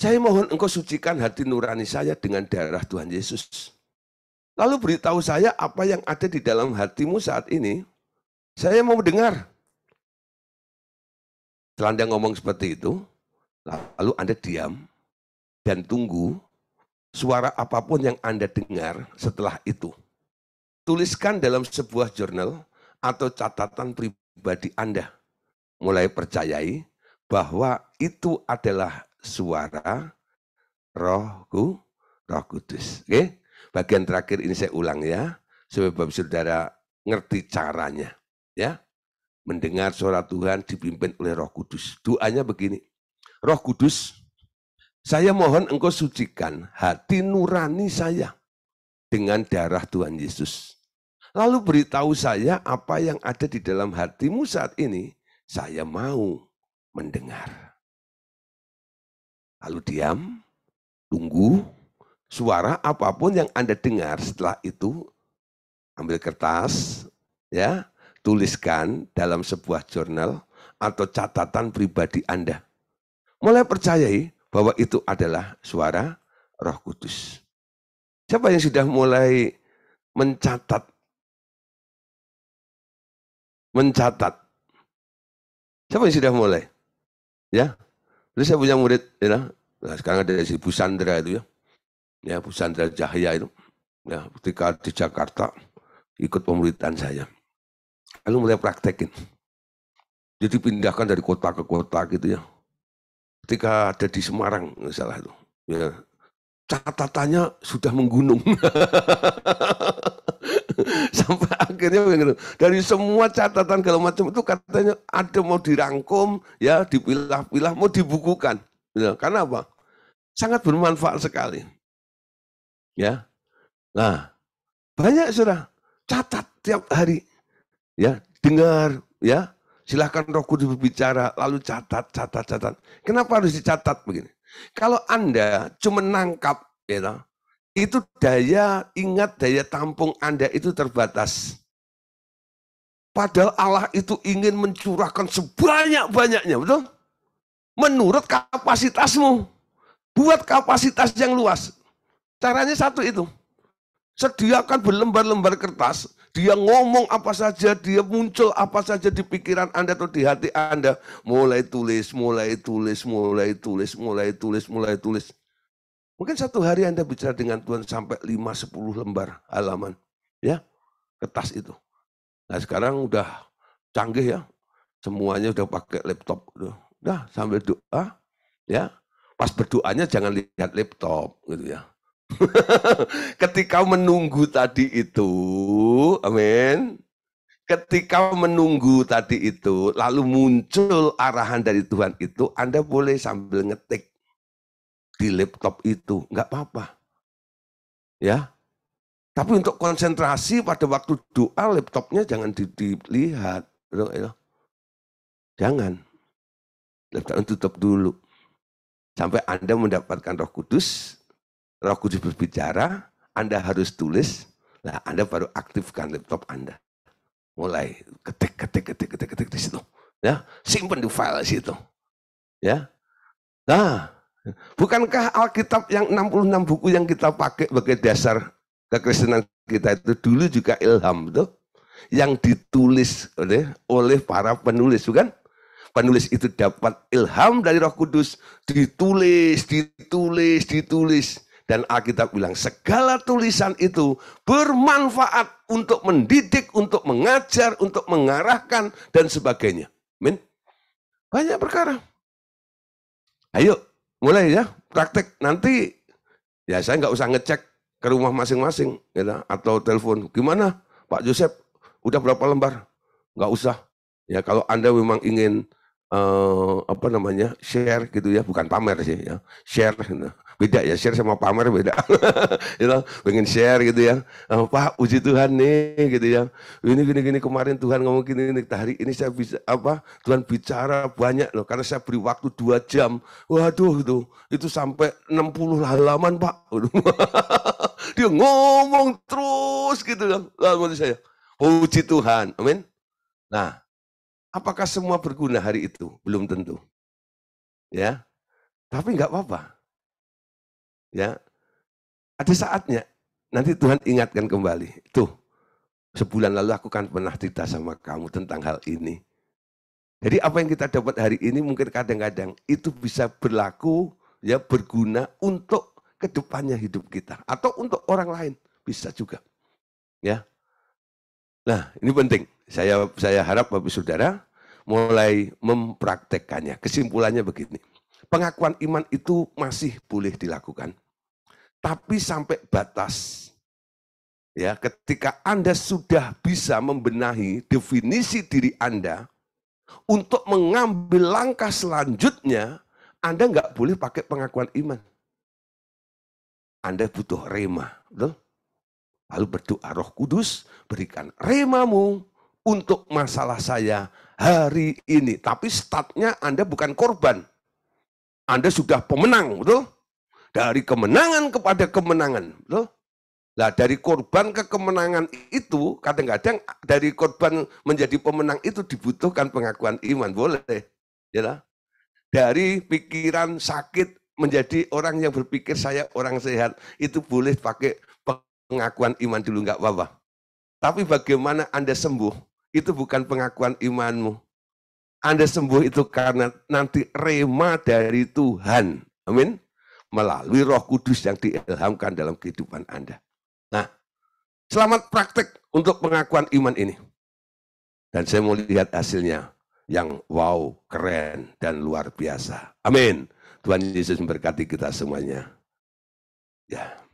saya mohon engkau sucikan hati nurani saya dengan darah Tuhan Yesus. Lalu beritahu saya apa yang ada di dalam hatimu saat ini. Saya mau dengar. Setelah Anda ngomong seperti itu, lalu Anda diam dan tunggu suara apapun yang Anda dengar setelah itu. Tuliskan dalam sebuah jurnal atau catatan pribadi Anda mulai percayai bahwa itu adalah suara rohku, roh kudus. Oke? Okay? Bagian terakhir ini saya ulang ya, supaya Bapak Saudara ngerti caranya. ya Mendengar suara Tuhan dipimpin oleh roh kudus. Doanya begini, roh kudus, saya mohon engkau sucikan hati nurani saya dengan darah Tuhan Yesus. Lalu beritahu saya apa yang ada di dalam hatimu saat ini saya mau mendengar. Lalu diam, tunggu, suara apapun yang Anda dengar setelah itu, ambil kertas, ya, tuliskan dalam sebuah jurnal atau catatan pribadi Anda. Mulai percayai bahwa itu adalah suara roh kudus. Siapa yang sudah mulai mencatat? Mencatat Siapa yang sudah mulai? Ya. lalu saya punya murid, ya, nah, sekarang ada si Bu Sandra itu ya. Ya, Bu Sandra Jahya itu. Ya, ketika di Jakarta ikut pemuritan saya. Lalu mulai praktekin. Jadi pindahkan dari kota ke kota gitu ya. Ketika ada di Semarang, salah itu. Ya, catatannya sudah menggunung. akhirnya begitu. Dari semua catatan kalau macam itu katanya ada mau dirangkum, ya dipilah-pilah, mau dibukukan. Ya, karena apa? Sangat bermanfaat sekali. Ya. Nah, banyak sudah catat tiap hari. Ya, dengar, ya. Silahkan roh kudus berbicara, lalu catat, catat, catat. Kenapa harus dicatat begini? Kalau Anda cuma nangkap, ya, itu daya ingat daya tampung Anda itu terbatas. Padahal Allah itu ingin mencurahkan sebanyak-banyaknya, betul? Menurut kapasitasmu. Buat kapasitas yang luas. Caranya satu itu. Sediakan berlembar-lembar kertas. Dia ngomong apa saja, dia muncul apa saja di pikiran Anda atau di hati Anda. Mulai tulis, mulai tulis, mulai tulis, mulai tulis, mulai tulis. Mungkin satu hari Anda bicara dengan Tuhan sampai 5-10 lembar halaman. ya Kertas itu. Nah sekarang udah canggih ya, semuanya udah pakai laptop. Udah gitu. sambil doa, ya pas berdoanya jangan lihat laptop gitu ya. ketika menunggu tadi itu, amin. Ketika menunggu tadi itu, lalu muncul arahan dari Tuhan itu, Anda boleh sambil ngetik di laptop itu, nggak apa-apa. Ya, tapi untuk konsentrasi pada waktu doa laptopnya jangan dilihat. Ya. Jangan. Laptopnya tutup dulu. Sampai Anda mendapatkan roh kudus, roh kudus berbicara, Anda harus tulis, nah Anda baru aktifkan laptop Anda. Mulai ketik, ketik, ketik, ketik, ketik di situ. Ya, simpan di file situ. Ya. Nah, bukankah Alkitab yang 66 buku yang kita pakai sebagai dasar kekristenan kita itu dulu juga ilham tuh yang ditulis oleh oleh para penulis bukan penulis itu dapat ilham dari Roh Kudus ditulis ditulis ditulis dan Alkitab bilang segala tulisan itu bermanfaat untuk mendidik, untuk mengajar, untuk mengarahkan dan sebagainya. Min. Banyak perkara. Ayo, mulai ya praktek nanti ya saya nggak usah ngecek ke rumah masing-masing ya, atau telepon gimana Pak Joseph udah berapa lembar nggak usah ya kalau anda memang ingin uh, apa namanya share gitu ya bukan pamer sih ya share gitu. beda ya share sama pamer beda gitu pengen share gitu ya uh, pak uji Tuhan nih gitu ya ini gini gini kemarin Tuhan ngomong gini ini hari ini saya bisa apa Tuhan bicara banyak loh karena saya beri waktu dua jam waduh itu itu sampai 60 halaman pak dia ngomong terus gitu kan ya. lalu saya puji Tuhan amin nah Apakah semua berguna hari itu? Belum tentu. Ya. Tapi nggak apa-apa. Ya. Ada saatnya nanti Tuhan ingatkan kembali. Tuh, sebulan lalu aku kan pernah cerita sama kamu tentang hal ini. Jadi apa yang kita dapat hari ini mungkin kadang-kadang itu bisa berlaku ya berguna untuk kedepannya hidup kita atau untuk orang lain bisa juga. Ya. Nah, ini penting. Saya saya harap Bapak Saudara mulai mempraktekkannya. Kesimpulannya begini, pengakuan iman itu masih boleh dilakukan, tapi sampai batas. Ya, ketika Anda sudah bisa membenahi definisi diri Anda untuk mengambil langkah selanjutnya, Anda nggak boleh pakai pengakuan iman. Anda butuh rema, betul? Lalu berdoa Roh Kudus, berikan remamu untuk masalah saya hari ini. Tapi statnya Anda bukan korban. Anda sudah pemenang, betul? Dari kemenangan kepada kemenangan, betul? Nah, dari korban ke kemenangan itu, kadang-kadang dari korban menjadi pemenang itu dibutuhkan pengakuan iman, boleh. Ya Dari pikiran sakit menjadi orang yang berpikir saya orang sehat, itu boleh pakai pengakuan iman dulu, enggak apa-apa. Tapi bagaimana Anda sembuh, itu bukan pengakuan imanmu. Anda sembuh itu karena nanti rema dari Tuhan. Amin. Melalui roh kudus yang diilhamkan dalam kehidupan Anda. Nah, selamat praktek untuk pengakuan iman ini. Dan saya mau lihat hasilnya yang wow, keren, dan luar biasa. Amin. Tuhan Yesus memberkati kita semuanya. Ya.